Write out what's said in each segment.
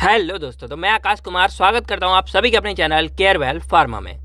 hello दोस्तों तो मैं आकाश कुमार स्वागत करता हूं आप सभी के अपने चैनल केयर वेल फार्मा में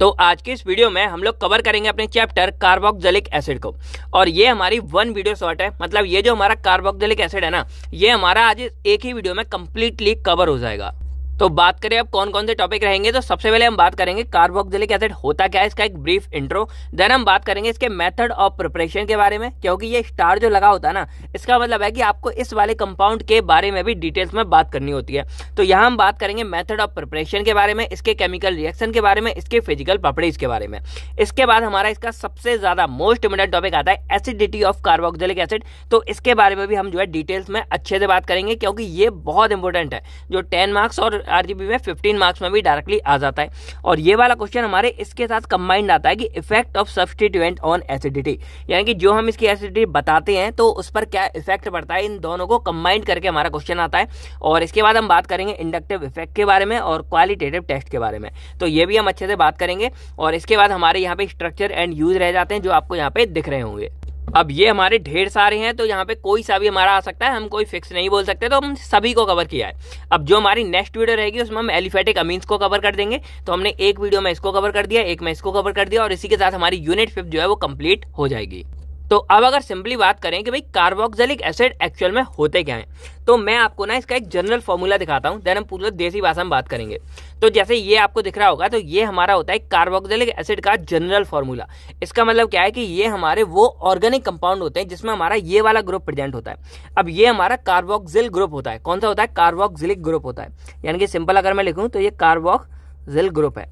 तो आज की इस वीडियो में हम लोग कवर करेंगे अपने चैप्टर कार्बोक्जलिक एसिड को और ये हमारी वन वीडियो शॉर्ट है मतलब ये जो हमारा कार्बोक्जलिक एसिड है ना ये हमारा आज एक ही वीडियो में कम्प्लीटली कवर हो जाएगा तो बात करें अब कौन कौन से टॉपिक रहेंगे तो सबसे पहले हम बात करेंगे कार्बोक्सिलिक एसिड होता क्या है इसका एक ब्रीफ इंट्रो देन हम बात करेंगे इसके मेथड ऑफ प्रिपरेशन के बारे में क्योंकि ये स्टार जो लगा होता है ना इसका मतलब है कि आपको इस वाले कंपाउंड के बारे में भी डिटेल्स में बात करनी होती है तो यहाँ हम बात करेंगे मेथड ऑफ प्रिपरेशन के बारे में इसके केमिकल रिएक्शन के बारे में इसके फिजिकल प्रॉपर्टीज के बारे में इसके बाद हमारा इसका सबसे ज्यादा मोस्ट इम्पोर्टेंट टॉपिक आता है एसिडिटी ऑफ कार्बोक्सिलिक एसिड तो इसके बारे में भी हम जो है डिटेल्स में अच्छे से बात करेंगे क्योंकि ये बहुत इंपॉर्टेंट है जो टेन मार्क्स और डॉट में फिफ्टीन मार्क्स में भी डायरेक्टली आ जाता है और ये वाला क्वेश्चन हमारे इसके साथ कंबाइंड आता है कि effect of substituent on acidity यानी कि जो हम इसकी एसिडिटी बताते हैं तो उस पर क्या इफेक्ट पड़ता है इन दोनों को कंबाइंड करके हमारा क्वेश्चन आता है और इसके बाद हम बात करेंगे इंडक्टिव इफेक्ट के बारे में और क्वालिटेटिव टेस्ट के बारे में तो ये भी हम अच्छे से बात करेंगे और इसके बाद हमारे यहाँ पे स्ट्रक्चर एंड यूज रह जाते हैं जो आपको यहाँ पे दिख रहे होंगे अब ये हमारे ढेर सारे हैं तो यहाँ पे कोई सा भी हमारा आ सकता है हम कोई फिक्स नहीं बोल सकते तो हम सभी को कवर किया है अब जो हमारी नेक्स्ट वीडियो रहेगी उसमें हम एलिफेटिक अमीन्स को कवर कर देंगे तो हमने एक वीडियो में इसको कवर कर दिया एक में इसको कवर कर दिया और इसी के साथ हमारी यूनिट फिफ्थ जो है वो कंप्लीट हो जाएगी तो अब अगर सिंपली बात करें कि भाई कार्बोक्सिलिक एसिड एक्चुअल में होते क्या हैं तो मैं आपको ना इसका एक जनरल फॉर्मूला दिखाता हूँ देन हम पूरा देसी भाषा में बात करेंगे तो जैसे ये आपको दिख रहा होगा तो ये हमारा होता है कार्बोक्सिलिक एसिड का जनरल फॉर्मूला इसका मतलब क्या है कि ये हमारे वो ऑर्गेनिक कंपाउंड होते हैं जिसमें हमारा ये वाला ग्रुप प्रेजेंट होता है अब ये हमारा कार्बोक्सिल ग्रुप होता है कौन सा होता है कार्बोक्सिलिक ग्रुप होता है यानी कि सिंपल अगर मैं लिखूँ तो ये कार्बोक्सिल ग्रुप है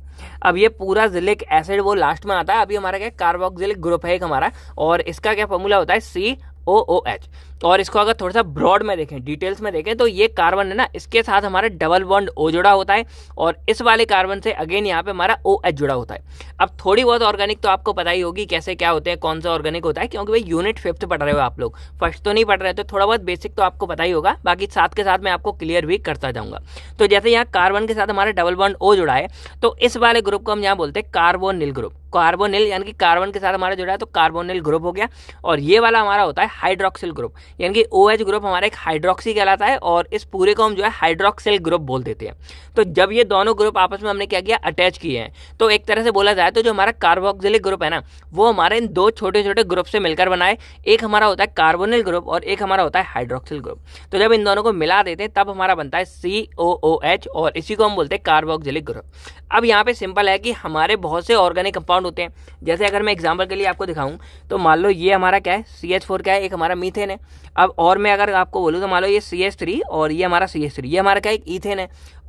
अब ये पूरा जिलिक एसिड वो लास्ट में आता है अभी हमारा क्या कार्बोक्सिलिक ग्रुप है एक हमारा और इसका क्या फॉर्मूला होता है सी ओ ओ एच और इसको अगर थोड़ा सा ब्रॉड में देखें डिटेल्स में देखें तो ये कार्बन है ना इसके साथ हमारा डबल बॉन्ड ओ जुड़ा होता है और इस वाले कार्बन से अगेन यहाँ पे हमारा ओ OH एच जुड़ा होता है अब थोड़ी बहुत ऑर्गेनिक तो आपको पता ही होगी कैसे क्या होते हैं कौन सा ऑर्गेनिक होता है क्योंकि भाई यूनिट फिफ्थ पढ़ रहे हो आप लोग फर्स्ट तो नहीं पढ़ रहे तो थोड़ा बहुत बेसिक तो आपको पता ही होगा बाकी साथ के साथ मैं आपको क्लियर भी करता जाऊँगा तो जैसे यहाँ कार्बन के साथ हमारा डबल बॉन्ड ओ जुड़ा है तो इस वाले ग्रुप को हम यहाँ बोलते हैं कार्बोनिल ग्रुप कार्बोनिल यानी कि कार्बन के साथ हमारा जुड़ा है तो कार्बोनिल ग्रुप हो गया और ये वाला हमारा होता है हाइड्रोक्सिल ग्रुप यानी कि ओ एच ग्रुप हमारा एक हाइड्रोक्सी कहलाता है और इस पूरे को हम जो है हाइड्रोक्सिल ग्रुप बोल देते हैं तो जब ये दोनों ग्रुप आपस में हमने क्या किया अटैच किए हैं तो एक तरह से बोला जाए तो जो हमारा कार्बोक्सिलिक ग्रुप है ना वो हमारे इन दो छोटे छोटे ग्रुप से मिलकर बनाए एक हमारा होता है कार्बोनिल ग्रुप और एक हमारा होता है हाइड्रोक्सिल ग्रुप तो जब इन दोनों को मिला देते हैं तब हमारा बनता है सी ओ ओ एच और इसी को हम बोलते हैं कार्बोक्सिलिक ग्रुप अब यहाँ पे सिंपल है कि हमारे बहुत से ऑर्गेनिक कंपाउंड होते हैं जैसे अगर मैं एग्जाम्पल के लिए आपको दिखाऊँ तो मान लो ये हमारा क्या है सी एच फोर क्या है एक हमारा मीथेन है अब और मैं अगर आपको बोलूँ तो मान लो ये सी एस थ्री और ये हमारा सी एस थ्री ये हमारा क्या एक ईथेन है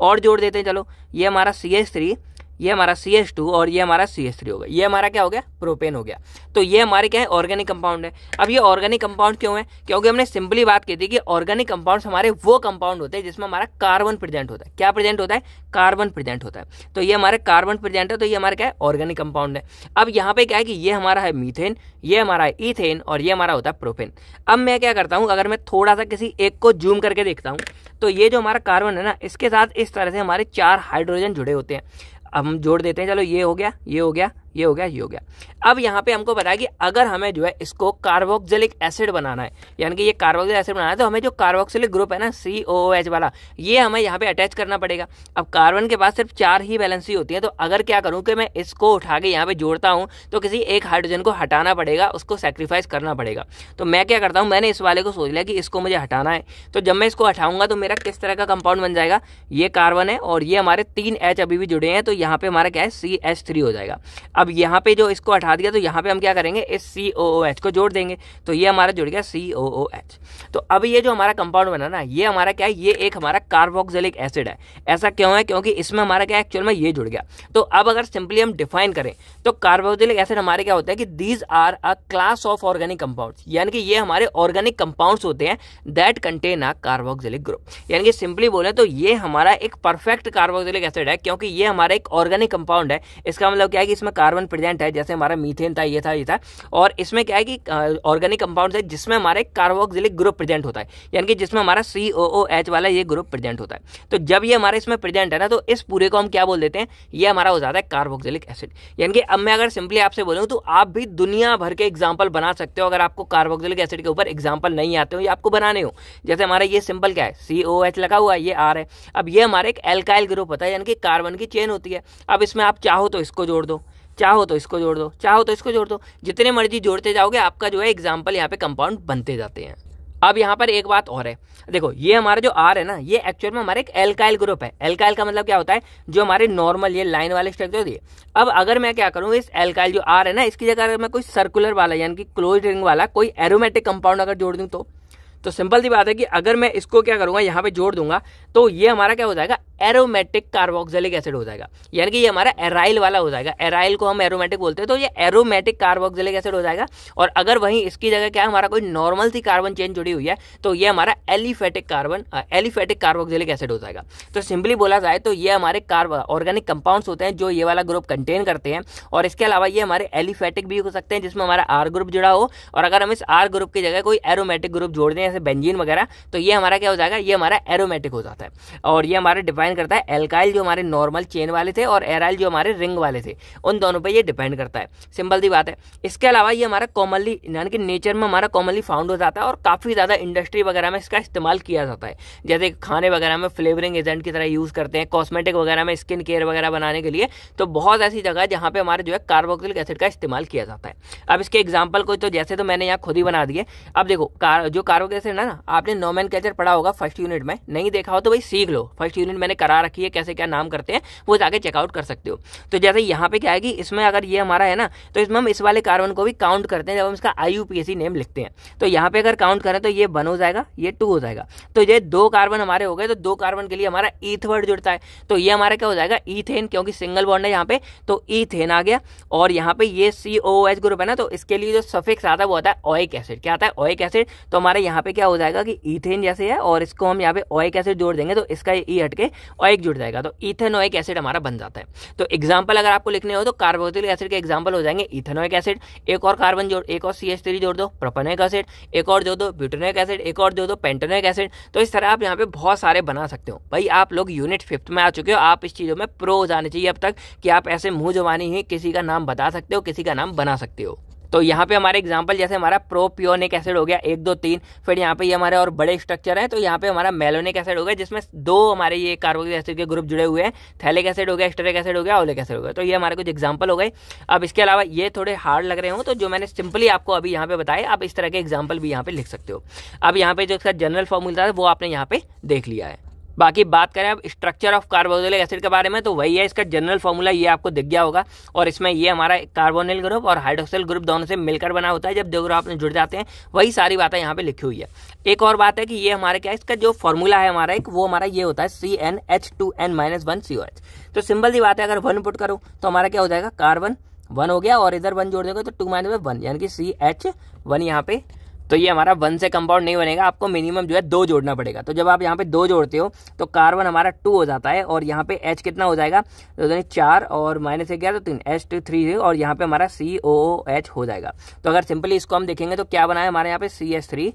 और जोड़ देते हैं चलो ये हमारा सी एस थ्री ये हमारा सी एस टू और ये हमारा सी एस थ्री हो गया ये हमारा क्या हो गया प्रोपेन हो गया तो, तो, तो ये हमारे क्या है ऑर्गेनिक कंपाउंड है अब ये ऑर्गेनिक कंपाउंड क्यों है क्योंकि हमने सिंपली बात की थी कि ऑर्गेनिक कंपाउंड हमारे वो कंपाउंड होते हैं जिसमें हमारा कार्बन प्रेजेंट होता है क्या प्रेजेंट होता है कार्बन प्रेजेंट होता है तो ये हमारे कार्बन प्रेजेंट है तो ये हमारा क्या है ऑर्गेनिक कंपाउंड है अब यहाँ पे क्या है कि ये हमारा है मीथेन ये हमारा है इथेन और ये हमारा होता है प्रोपेन अब मैं क्या करता हूँ अगर मैं थोड़ा सा किसी एक को जूम करके देखता हूँ तो ये जो हमारा कार्बन है ना इसके साथ इस तरह से हमारे चार हाइड्रोजन जुड़े होते हैं अब हम जोड़ देते हैं चलो ये हो गया ये हो गया ये हो गया ये हो गया अब यहाँ पे हमको पता है कि अगर हमें जो है इसको कार्बोक्सिलिक एसिड बनाना है यानी कि ये कार्बोक्सिलिक एसिड बनाना है तो हमें जो कार्बोक्सिलिक ग्रुप है ना सी ओ एच वाला ये हमें यहाँ पे अटैच करना पड़ेगा अब कार्बन के पास सिर्फ चार ही बैलेंसी होती है तो अगर क्या करूँ कि मैं इसको उठा के यहाँ पर जोड़ता हूँ तो किसी एक हाइड्रोजन को हटाना पड़ेगा उसको सेक्रीफाइस करना पड़ेगा तो मैं क्या करता हूँ मैंने इस वाले को सोच लिया कि इसको मुझे हटाना है तो जब मैं इसको हटाऊंगा तो मेरा किस तरह का कंपाउंड बन जाएगा ये कार्बन है और ये हमारे तीन एच अभी भी जुड़े हैं तो यहाँ पर हमारा क्या है सी एच थ्री हो जाएगा अब अब यहाँ पे जो इसको हटा दिया तो यहाँ पे हम क्या करेंगे इस सी ओ ओ एच को जोड़ देंगे तो ये हमारा जुड़ गया सी ओ ओ एच तो अब ये जो हमारा कंपाउंड बना ना ये हमारा क्या है ये एक हमारा कार्बोक्सिलिक एसिड है ऐसा क्यों है क्योंकि इसमें हमारा क्या एक्चुअल में ये जुड़ गया तो अब अगर सिंपली हम डिफाइन करें तो कार्बोक्सिलिक एसिड हमारे क्या होता है कि these are a class of organic compound यानी कि ये हमारे ऑर्गेनिक कंपाउंड्स होते हैं that contain a carboxylic group यानी कि सिंपली बोले तो ये हमारा एक परफेक्ट कार्बोक्सिलिक एसिड है क्योंकि ये हमारा एक ऑर्गेनिक कंपाउंड है इसका मतलब क्या है कि इसमें कार्बो कार्बन प्रेजेंट है जैसे हमारा मीथेन था ये था ये था और इसमें क्या है कि ऑर्गेनिक कंपाउंड है जिसमें हमारे कार्बोक्सिलिक ग्रुप प्रेजेंट होता है यानी कि जिसमें हमारा सी ओ ओ एच वाला ये ग्रुप प्रेजेंट होता है तो जब ये हमारे इसमें प्रेजेंट है ना तो इस पूरे को हम क्या बोल देते हैं ये हमारा हो जाता है कार्बोक्सिलिक एसिड यानी कि अब मैं अगर सिंपली आपसे बोलूँ तो आप भी दुनिया भर के एग्जाम्पल बना सकते हो अगर आपको कार्बोक्सिलिक एसिड के ऊपर एग्जाम्पल नहीं आते हो या आपको बनाने हो जैसे हमारा ये सिंपल क्या है सी ओ एच लगा हुआ है ये आर है अब ये हमारे एक एल्काइल ग्रुप होता है यानी कि कार्बन की चेन होती है अब इसमें आप चाहो तो इसको जोड़ दो चाहो तो इसको जोड़ दो चाहो तो इसको जोड़ दो जितने मर्जी जोड़ते जाओगे आपका जो है एग्जाम्पल यहाँ पे कंपाउंड बनते जाते हैं अब यहाँ पर एक बात और है देखो ये हमारा जो आर है ना ये एक्चुअल में हमारा एक एल्काइल ग्रुप है एल्काइल का मतलब क्या होता है जो हमारे नॉर्मल ये लाइन वाले स्ट्रक्चर दिए अब अगर मैं क्या करूँ इस एल्काइल जो आर है ना इसकी जगह अगर मैं कोई सर्कुलर वाला यानी कि क्लोज रिंग वाला कोई एरोमेटिक कंपाउंड अगर जोड़ दूँ तो तो सिंपल सी बात है कि अगर मैं इसको क्या करूंगा यहाँ पे जोड़ दूंगा तो ये हमारा क्या हो जाएगा एरोमेटिक कार्बोक्सिलिक एसिड हो जाएगा यानी कि ये हमारा एराइल वाला हो जाएगा एराइल को हम एरोमेटिक बोलते हैं तो ये एरोमेटिक कार्बोक्सिलिक एसिड हो जाएगा और अगर वहीं इसकी जगह क्या हमारा कोई नॉर्मल सी कार्बन चेन जुड़ी हुई है तो ये हमारा aliphatic carbon aliphatic carboxylic acid हो जाएगा तो सिंपली बोला जाए तो ये हमारे कार्ब ऑर्गेनिक कंपाउंड्स होते हैं जो ये वाला ग्रुप कंटेन करते हैं और इसके अलावा ये हमारे एलिफेटिक भी हो सकते हैं जिसमें हमारा आर ग्रुप जुड़ा हो और अगर हम इस आर ग्रुप की जगह कोई एरोमेटिक ग्रुप जोड़ दें जैसे बेंजीन वगैरह तो ये हमारा क्या हो जाएगा ये हमारा एरोमेटिक हो जाता है और ये हमारा डिपेंड करता है एल्काइल जो हमारे नॉर्मल चेन वाले थे और एराइल जो हमारे रिंग वाले थे उन दोनों पर यह डिपेंड करता है सिंपल सी बात है इसके अलावा ये हमारा कॉमनली यानी कि नेचर में हमारा कॉमनली फाउंड हो जाता है और काफ़ी ज़्यादा इंडस्ट्री वगैरह में इसका इस्तेमाल किया जाता है जैसे खाने वगैरह में फ्लेवरिंग एजेंट की तरह यूज़ करते हैं कॉस्मेटिक वगैरह में स्किन केयर वगैरह बनाने के लिए तो बहुत ऐसी जगह है जहाँ पर हमारे जो है कार्बोक्सिलिक एसिड का इस्तेमाल किया जाता है अब इसके एग्जाम्पल को तो जैसे तो मैंने यहाँ खुद ही बना दिए अब देखो कार, जो कार्बोक्सिलिक रिप्रेजेंटेशन है ना आपने नोमैन कैचर पढ़ा होगा फर्स्ट यूनिट में नहीं देखा हो तो भाई सीख लो फर्स्ट यूनिट मैंने करा रखी है कैसे क्या नाम करते हैं वो जाके चेकआउट कर सकते हो तो जैसे यहाँ पे क्या है कि इसमें अगर ये हमारा है ना तो इसमें हम इस वाले कार्बन को भी काउंट करते हैं जब हम इसका आई नेम लिखते हैं तो यहाँ पे अगर काउंट करें तो ये वन हो जाएगा ये टू हो जाएगा तो ये दो कार्बन हमारे हो गए तो दो कार्बन के लिए हमारा ईथ वर्ड जुड़ता है तो ये हमारा क्या हो जाएगा ईथेन क्योंकि सिंगल बॉन्ड है यहाँ पे तो ईथेन आ गया और यहाँ पे ये सी ग्रुप है ना तो इसके लिए जो सफिक्स आता है वो आता है ऑइक एसिड क्या आता है ऑइक एसिड तो हमारे यहाँ पे क्या हो जाएगा कि इथेन जैसे है और इसको हम यहाँ पे ऑयक एसिड जोड़ देंगे तो इसका ई e हटके ऑयक जुड़ जाएगा तो इथेन ऑयक एसिड हमारा बन जाता है तो एग्जाम्पल अगर आपको लिखने हो तो कार्बोथिलिक एसिड के एग्जाम्पल हो जाएंगे इथेनोइक एसिड एक और कार्बन जोड़ एक और सी एच थ्री जोड़ दो प्रोपेनोइक एसिड एक और जोड़ दो ब्यूटेनोइक एसिड एक और जोड़ दो पेंटेनोइक एसिड तो इस तरह आप यहाँ पे बहुत सारे बना सकते हो भाई आप लोग यूनिट फिफ्थ में आ चुके हो आप इस चीज़ों में प्रो जाने चाहिए अब तक कि आप ऐसे मुंह जवानी ही किसी का नाम बता सकते हो किसी का नाम बना सकते हो तो यहाँ पे हमारे एग्जाम्पल जैसे हमारा प्योनिक एसिड हो गया एक दो तीन फिर यहाँ पे ये हमारे और बड़े स्ट्रक्चर हैं तो यहाँ पे हमारा मेलोनिक एसिड हो गया जिसमें दो हमारे ये कार्बोक्सिलिक एसिड के ग्रुप जुड़े हुए हैं थैलिक एसिड हो गया स्टेरिक एसिड हो गया ओलिक एसिड हो गया तो ये हमारे कुछ एग्जाम्पल हो गए अब इसके अलावा ये थोड़े हार्ड लग रहे हो तो जो मैंने सिंपली आपको अभी यहाँ पे बताए आप इस तरह के एग्जाम्पल भी यहाँ पे लिख सकते हो अब यहाँ पे जो जनरल फॉर्मूला था वो आपने यहाँ पे देख लिया है बाकी बात करें अब स्ट्रक्चर ऑफ कार्बोजोलिक एसिड के बारे में तो वही है इसका जनरल फॉर्मूला ये आपको दिख गया होगा और इसमें ये हमारा कार्बोनिल ग्रुप और हाइड्रोक्सिल ग्रुप दोनों से मिलकर बना होता है जब दो ग्रुप जुड़ जाते हैं वही सारी बातें यहाँ पे लिखी हुई है एक और बात है कि ये हमारा क्या इसका जो फॉर्मूला है हमारा एक वो हमारा ये होता है C N H two N minus one C O H तो सिंपल सी बात है अगर वन पुट करो तो हमारा क्या हो जाएगा कार्बन वन हो गया और इधर वन जोड़ दोगे तो टू माइनस वन यानी कि सी एच वन यहाँ पे तो ये हमारा वन से कंपाउंड नहीं बनेगा आपको मिनिमम जो है दो जोड़ना पड़ेगा तो जब आप यहाँ पे दो जोड़ते हो तो कार्बन हमारा टू हो जाता है और यहाँ पे एच कितना हो जाएगा तो चार और माइनस एक गया तो तीन एच टू थ्री और यहाँ पे हमारा सी ओ ओ एच हो जाएगा तो अगर सिंपली इसको हम देखेंगे तो क्या बना है हमारे यहाँ पे C H three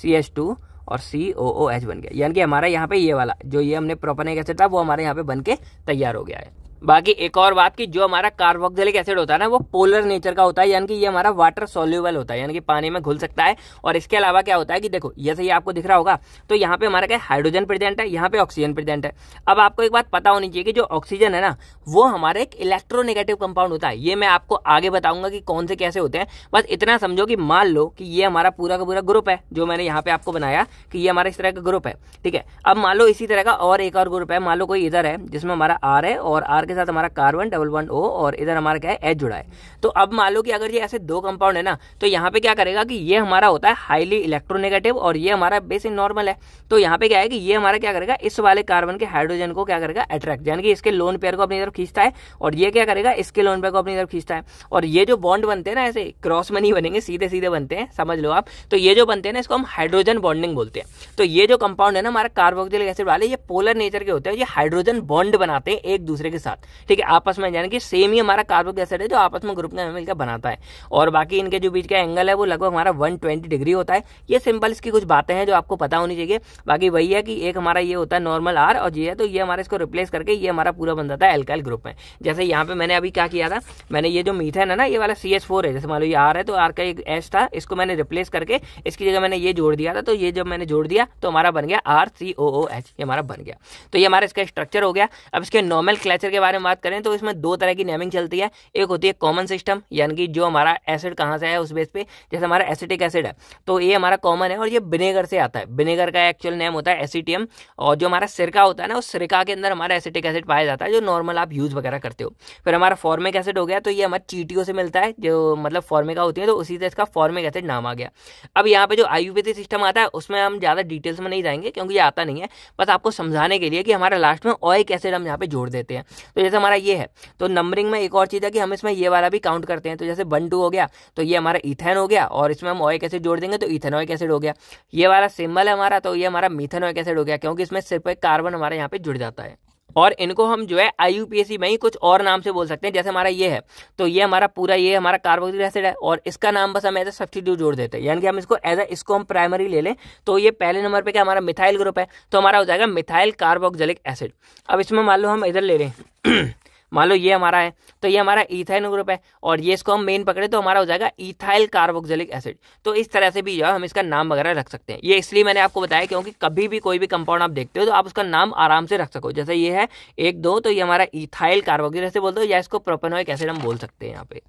C H two और सी ओ ओ एच बन गया यानी कि हमारा यहाँ पे ये वाला जो ये हमने नहीं कैसे था वो हमारे यहाँ पे बन के तैयार हो गया है बाकी एक और बात की जो हमारा कार्बोक्सिलिक एसिड होता है ना वो पोलर नेचर का होता है यानी कि ये हमारा वाटर सोल्यूबल होता है यानी कि पानी में घुल सकता है और इसके अलावा क्या होता है कि देखो ये सही आपको दिख रहा होगा तो यहाँ पे हमारा क्या हाइड्रोजन प्रेजेंट है यहाँ पे ऑक्सीजन प्रेजेंट है अब आपको एक बात पता होनी चाहिए कि जो ऑक्सीजन है ना वो हमारा एक इलेक्ट्रोनेगेटिव कंपाउंड होता है ये मैं आपको आगे बताऊंगा कि कौन से कैसे होते हैं बस इतना समझो कि मान लो कि ये हमारा पूरा का पूरा ग्रुप है जो मैंने यहाँ पे आपको बनाया कि ये हमारा इस तरह का ग्रुप है ठीक है अब मान लो इसी तरह का और एक और ग्रुप है मान लो कोई इधर है जिसमें हमारा आर है और आर के साथ हमारा कार्बन डबल वन ओ और इधर हमारा क्या है एच जुड़ा है तो अब मान लो कि अगर ये ऐसे दो कंपाउंड है ना तो यहाँ पे क्या करेगा कि ये हमारा होता है हाईली इलेक्ट्रोनेगेटिव और ये हमारा बेसिक नॉर्मल है तो यहाँ पे क्या है कि ये हमारा क्या करेगा इस वाले कार्बन के हाइड्रोजन को क्या करेगा अट्रैक्ट यानी कि इसके लोन पेयर को अपनी तरफ खींचता है और ये क्या करेगा इसके लोन पेयर को अपनी तरफ खींचता है और ये जो बॉन्ड बनते हैं ना ऐसे क्रॉस में नहीं बनेंगे सीधे सीधे बनते हैं समझ लो आप तो ये जो बनते हैं ना इसको हम हाइड्रोजन बॉन्डिंग बोलते हैं तो ये जो कंपाउंड है ना हमारा कार्बोक्सिलिक एसिड वाले ये पोलर नेचर के होते हैं ये हाइड्रोजन बॉन्ड बनाते हैं एक दूसरे के साथ साथ ठीक है आपस में यानी कि सेम ही हमारा कार्बोक एसिड है जो आपस में ग्रुप में मिलकर बनाता है और बाकी इनके जो बीच का एंगल है वो लगभग हमारा वन डिग्री होता है ये सिंपल इसकी कुछ बातें हैं जो आपको पता होनी चाहिए बाकी वही है कि एक हमारा ये होता है नॉर्मल आर और ये है तो ये हमारा इसको रिप्लेस करके ये हमारा पूरा बन जाता है एल्काइल ग्रुप में जैसे यहाँ पे मैंने अभी क्या किया था मैंने ये जो मीथेन है ना ये वाला सी है जैसे मान लो ये आर है तो आर का एक एस था इसको मैंने रिप्लेस करके इसकी जगह मैंने ये जोड़ दिया था तो ये जब मैंने जोड़ दिया तो हमारा बन गया are C O O H ये हमारा बन गया तो ये हमारा इसका स्ट्रक्चर हो गया अब इसके नॉर्मल क्लेचर के बारे में बात करें तो इसमें दो तरह की नेमिंग चलती है एक होती है कॉमन सिस्टम यानी कि जो हमारा एसिड कहाँ से है उस बेस पे जैसे हमारा एसिटिक एसिड है तो ये हमारा कॉमन है और ये विनेगर से आता है विनेगर का एक्चुअल नेम होता है एसिटियम और जो हमारा सिरका होता है ना उस सिरका के अंदर हमारा एसिटिक एसिड पाया जाता है जो नॉर्मल आप यूज़ वगैरह करते हो फिर हमारा फॉर्मिक एसिड हो गया तो ये हमारे चीटियों से मिलता है जो मतलब फॉर्मिका होती है तो उसी से इसका फॉर्मिक एसिड नाम आ गया अब यहाँ पर जो आयुर्वेदिक सिस्टम आता है उसमें हम ज़्यादा डिटेल्स में नहीं जाएंगे क्योंकि ये आता नहीं है बस आपको समझाने के लिए कि हमारा लास्ट में ऑइक एसिड हम यहाँ पे जोड़ देते हैं तो जैसे हमारा ये है तो नंबरिंग में एक और चीज़ है कि हम इसमें ये वाला भी काउंट करते हैं तो जैसे वन टू हो गया तो ये हमारा इथेन हो गया और इसमें हम ऑयक एसिड जोड़ देंगे तो इथेनॉइक एसिड हो गया ये वाला सिंबल है हमारा तो ये हमारा ऑयक एसिड हो गया क्योंकि इसमें सिर्फ एक कार्बन हमारे यहाँ पे जुड़ जाता है और इनको हम जो है आई में ही कुछ और नाम से बोल सकते हैं जैसे हमारा ये है तो ये हमारा पूरा ये हमारा कार्बोक्सिल एसिड है और इसका नाम बस हम एज ए सब्सिट्यूट जोड़ देते हैं यानी कि हम इसको एज ए इसको हम प्राइमरी ले लें तो ये पहले नंबर पर क्या हमारा मिथाइल ग्रुप है तो हमारा हो जाएगा मिथाइल कार्बोक्जलिक एसिड अब इसमें मान लो हम इधर ले रहे हैं मान लो ये हमारा है तो ये हमारा इथाइन ग्रुप है और ये इसको हम मेन पकड़े तो हमारा हो जाएगा इथाइल कार्बोक्सिलिक एसिड तो इस तरह से भी जो है हम इसका नाम वगैरह रख सकते हैं ये इसलिए मैंने आपको बताया क्योंकि कभी भी कोई भी कंपाउंड आप देखते हो तो आप उसका नाम आराम से रख सको जैसे ये है एक दो तो ये हमारा इथाइल कार्बोक्सिलिक एसिड बोल दो या इसको प्रोपेनोइक एसिड हम बोल सकते हैं यहाँ पे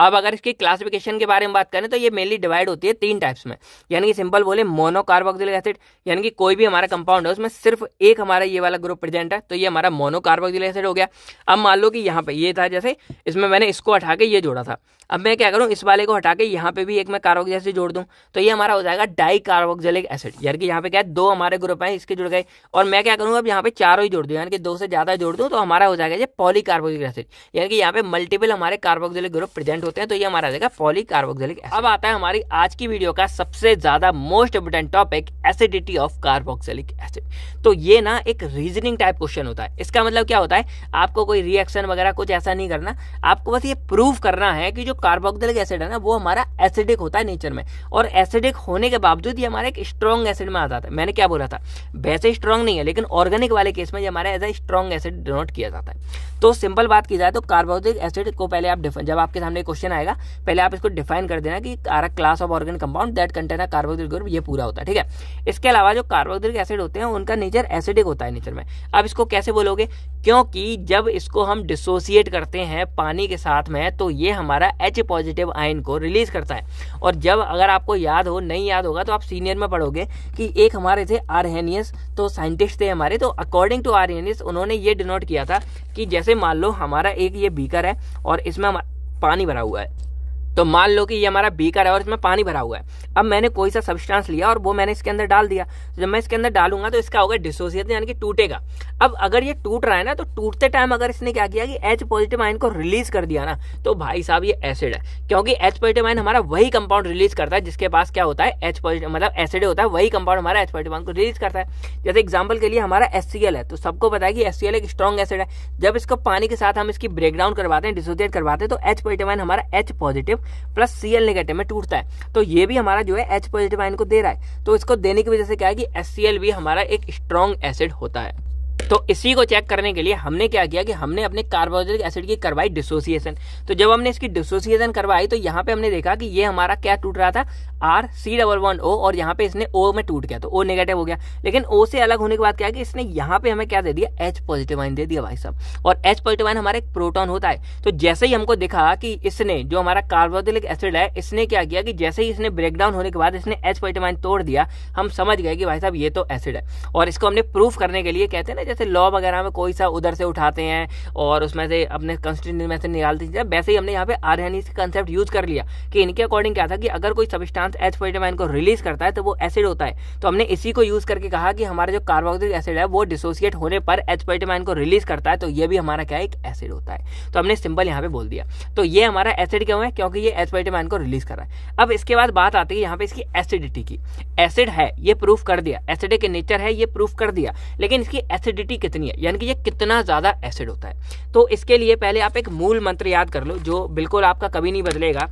अब अगर इसकी क्लासिफिकेशन के बारे में बात करें तो ये मेनली डिवाइड होती है तीन टाइप्स में यानी कि सिंपल बोले मोनोकार्बोक्सिलिक एसिड यानी कि कोई भी हमारा कंपाउंड है उसमें सिर्फ एक हमारा ये वाला ग्रुप प्रेजेंट है तो ये हमारा मोनोकार्बोक्सिलिक एसिड हो गया अब मान लो कि यहाँ पे ये था जैसे इसमें मैंने इसको हटा के ये जोड़ा था अब मैं क्या करूँ इस वाले को हटा के यहाँ पे भी एक मैं कार्बोक्सिल एसिड जोड़ दूँ तो ये हमारा हो जाएगा डाई कार्बोक्सिलिक एसिड यानी कि यहाँ पे क्या है दो हमारे ग्रुप हैं इसके जुड़ गए और मैं क्या करूँगा अब यहाँ पे चारों ही जोड़ दूँ यानी कि दो से ज़्यादा जोड़ दूँ तो हमारा हो जाएगा ये पॉली एसिड यानी कि यहाँ पे मल्टीपल हमारे कार्बोक्सिलिक ग्रुप प्रेजेंट होते हैं तो ये हमारा आ जाएगा पॉलीकार्बोक्सिलिक एसिड अब आता है हमारी आज की वीडियो का सबसे ज्यादा most important topic acidity of carboxylic acid तो ये ना एक रीजनिंग टाइप क्वेश्चन होता है इसका मतलब क्या होता है आपको कोई रिएक्शन वगैरह कुछ ऐसा नहीं करना आपको बस ये प्रूव करना है कि जो कार्बोक्सिलिक एसिड है ना वो हमारा एसिडिक होता है नेचर में और एसिडिक होने के बावजूद ये हमारा एक स्ट्रॉन्ग एसिड में आ जाता है मैंने क्या बोला था वैसे स्ट्रॉन्ग नहीं है लेकिन ऑर्गेनिक वाले केस में ये हमारा as a strong acid denote किया जाता है तो सिंपल बात की जाए तो कार्बोक्सिलिक एसिड को पहले आप जब आपके सामने क्वेश्चन क्वेश्चन आएगा पहले आप इसको डिफाइन कर देना कि are a class of organic compound that contain carboxylic group ये पूरा होता है ठीक है इसके अलावा जो कार्बोक्सिलिक एसिड होते हैं उनका नेचर एसिडिक होता है नेचर में अब इसको कैसे बोलोगे क्योंकि जब इसको हम डिसोसिएट करते हैं पानी के साथ में तो ये हमारा एच पॉजिटिव आयन को रिलीज करता है और जब अगर आपको याद हो नहीं याद होगा तो आप सीनियर में पढ़ोगे कि एक हमारे थे आरहेनियस तो साइंटिस्ट थे हमारे तो अकॉर्डिंग टू आरहेनियस उन्होंने ये डिनोट किया था कि जैसे मान लो हमारा एक ये बीकर है और इसमें हमारा पानी भरा हुआ है तो मान लो कि ये हमारा बीकर है और इसमें पानी भरा हुआ है अब मैंने कोई सा सब्सटेंस लिया और वो मैंने इसके अंदर डाल दिया जब मैं इसके अंदर डालूंगा तो इसका होगा डिसोसिएट यानी कि टूटेगा अब अगर ये टूट रहा है ना तो टूटते टाइम अगर इसने क्या किया कि एच पॉजिटिव आइन को रिलीज कर दिया ना तो भाई साहब ये एसिड है क्योंकि एच पॉजिटिव आइन हमारा वही कंपाउंड रिलीज करता है जिसके पास क्या होता है एच पॉजिटिव मतलब एसिड होता है वही कंपाउंड हमारा एच पॉजिटिव आइन को रिलीज करता है जैसे एग्जाम्पल के लिए हमारा एस है तो सबको पता है कि एस एक स्ट्रॉन्ग एसिड है जब इसको पानी के साथ हम इसकी ब्रेकडाउन करवाते हैं डिसोसिएट करवाते हैं तो एच पॉजिटिव आइन हमारा H positive plus C L negative में टूटता है तो ये भी हमारा जो है एच पॉजिटिव आइन को दे रहा है तो इसको देने की वजह से क्या है कि एस भी हमारा एक स्ट्रॉन्ग एसिड होता है तो इसी को चेक करने के लिए हमने क्या किया कि हमने अपने कार्बोजिक एसिड की करवाई डिसोसिएशन तो जब हमने इसकी डिसोसिएशन करवाई तो यहाँ पे हमने देखा कि ये हमारा क्या टूट रहा था R C double one O और यहाँ पे इसने ओ में टूट गया तो ओ नेगेटिव हो गया लेकिन ओ से अलग होने के बाद क्या कि इसने यहाँ पे हमें क्या दे दिया एच पॉजिटिव आइन दे दिया भाई साहब और एच पॉजिटिव आइन हमारा एक प्रोटॉन होता है तो जैसे ही हमको देखा कि इसने जो हमारा कार्बोदिलिक एसिड है इसने क्या किया कि जैसे ही इसने ब्रेक डाउन होने के बाद इसने एच पॉजिटिव आइन तोड़ दिया हम समझ गए कि भाई साहब ये तो एसिड है और इसको हमने प्रूफ करने के लिए कहते हैं ना जैसे लॉ वगैरह में कोई सा उधर से उठाते हैं और उसमें से अपने कंस्टिट्यूंट में से निकालते हैं वैसे ही हमने यहाँ पे आर एन का कंसेप्ट यूज़ कर लिया कि इनके अकॉर्डिंग क्या था कि अगर कोई सब्सटेंस एच फोर्टी को रिलीज करता है तो वो एसिड होता है तो हमने इसी को यूज़ करके कहा कि हमारा जो कार्बोक्सिलिक एसिड है वो डिसोसिएट होने पर एच फोर्टी को रिलीज करता है तो ये भी हमारा क्या एक एसिड होता है तो हमने सिंपल यहाँ पे बोल दिया तो ये हमारा एसिड क्यों है क्योंकि ये एच फोर्टी को रिलीज कर रहा है अब इसके बाद बात आती है यहाँ पे इसकी एसिडिटी की एसिड है ये प्रूफ कर दिया एसिडिक नेचर है ये प्रूफ कर दिया लेकिन इसकी एसिड एसिडिटी कितनी है यानी कि ये कितना ज़्यादा एसिड होता है तो इसके लिए पहले आप एक मूल मंत्र याद कर लो जो बिल्कुल आपका कभी नहीं बदलेगा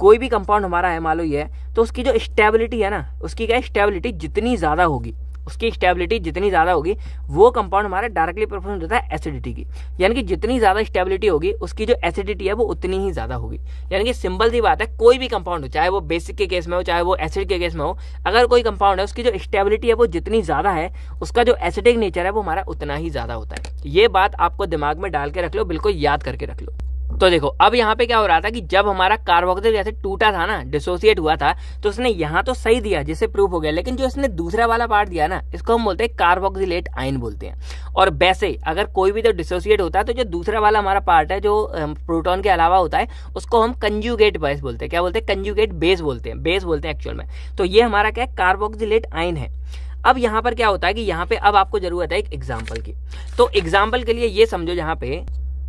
कोई भी कंपाउंड हमारा है मान लो ये है तो उसकी जो स्टेबिलिटी है ना उसकी क्या स्टेबिलिटी जितनी ज़्यादा होगी उसकी स्टेबिलिटी जितनी ज़्यादा होगी वो कंपाउंड हमारा डायरेक्टली प्रोपोर्शन होता है एसिडिटी की यानी कि जितनी ज़्यादा स्टेबिलिटी होगी उसकी जो एसिडिटी है वो उतनी ही ज़्यादा होगी यानी कि सिंपल सी बात है कोई भी कंपाउंड हो चाहे वो बेसिक के केस में हो चाहे वो एसिड के केस में हो अगर कोई कंपाउंड है उसकी जो स्टेबिलिटी है वो जितनी ज़्यादा है उसका जो एसिडिक नेचर है वो हमारा उतना ही ज़्यादा होता है ये बात आपको दिमाग में डाल के रख लो बिल्कुल याद करके रख लो तो देखो अब यहाँ पे क्या हो रहा था कि जब हमारा कार्बोक्सिल जैसे टूटा था ना डिसोसिएट हुआ था तो उसने यहाँ तो सही दिया जिससे प्रूफ हो गया लेकिन जो इसने दूसरा वाला पार्ट दिया ना इसको हम बोलते हैं कार्बोक्सिलेट आयन बोलते हैं और वैसे अगर कोई भी जब तो डिसोसिएट होता है तो जो दूसरा वाला हमारा पार्ट है जो प्रोटोन के अलावा होता है उसको हम कंजुगेट बेस बोलते हैं क्या बोलते हैं कंजुगेट बेस बोलते हैं बेस बोलते हैं एक्चुअल में तो ये हमारा क्या है कार्बोक्सिलेट आयन है अब यहाँ पर क्या होता है कि यहाँ पे अब आपको जरूरत है एक एग्जाम्पल की तो एग्जाम्पल के लिए ये समझो यहाँ पे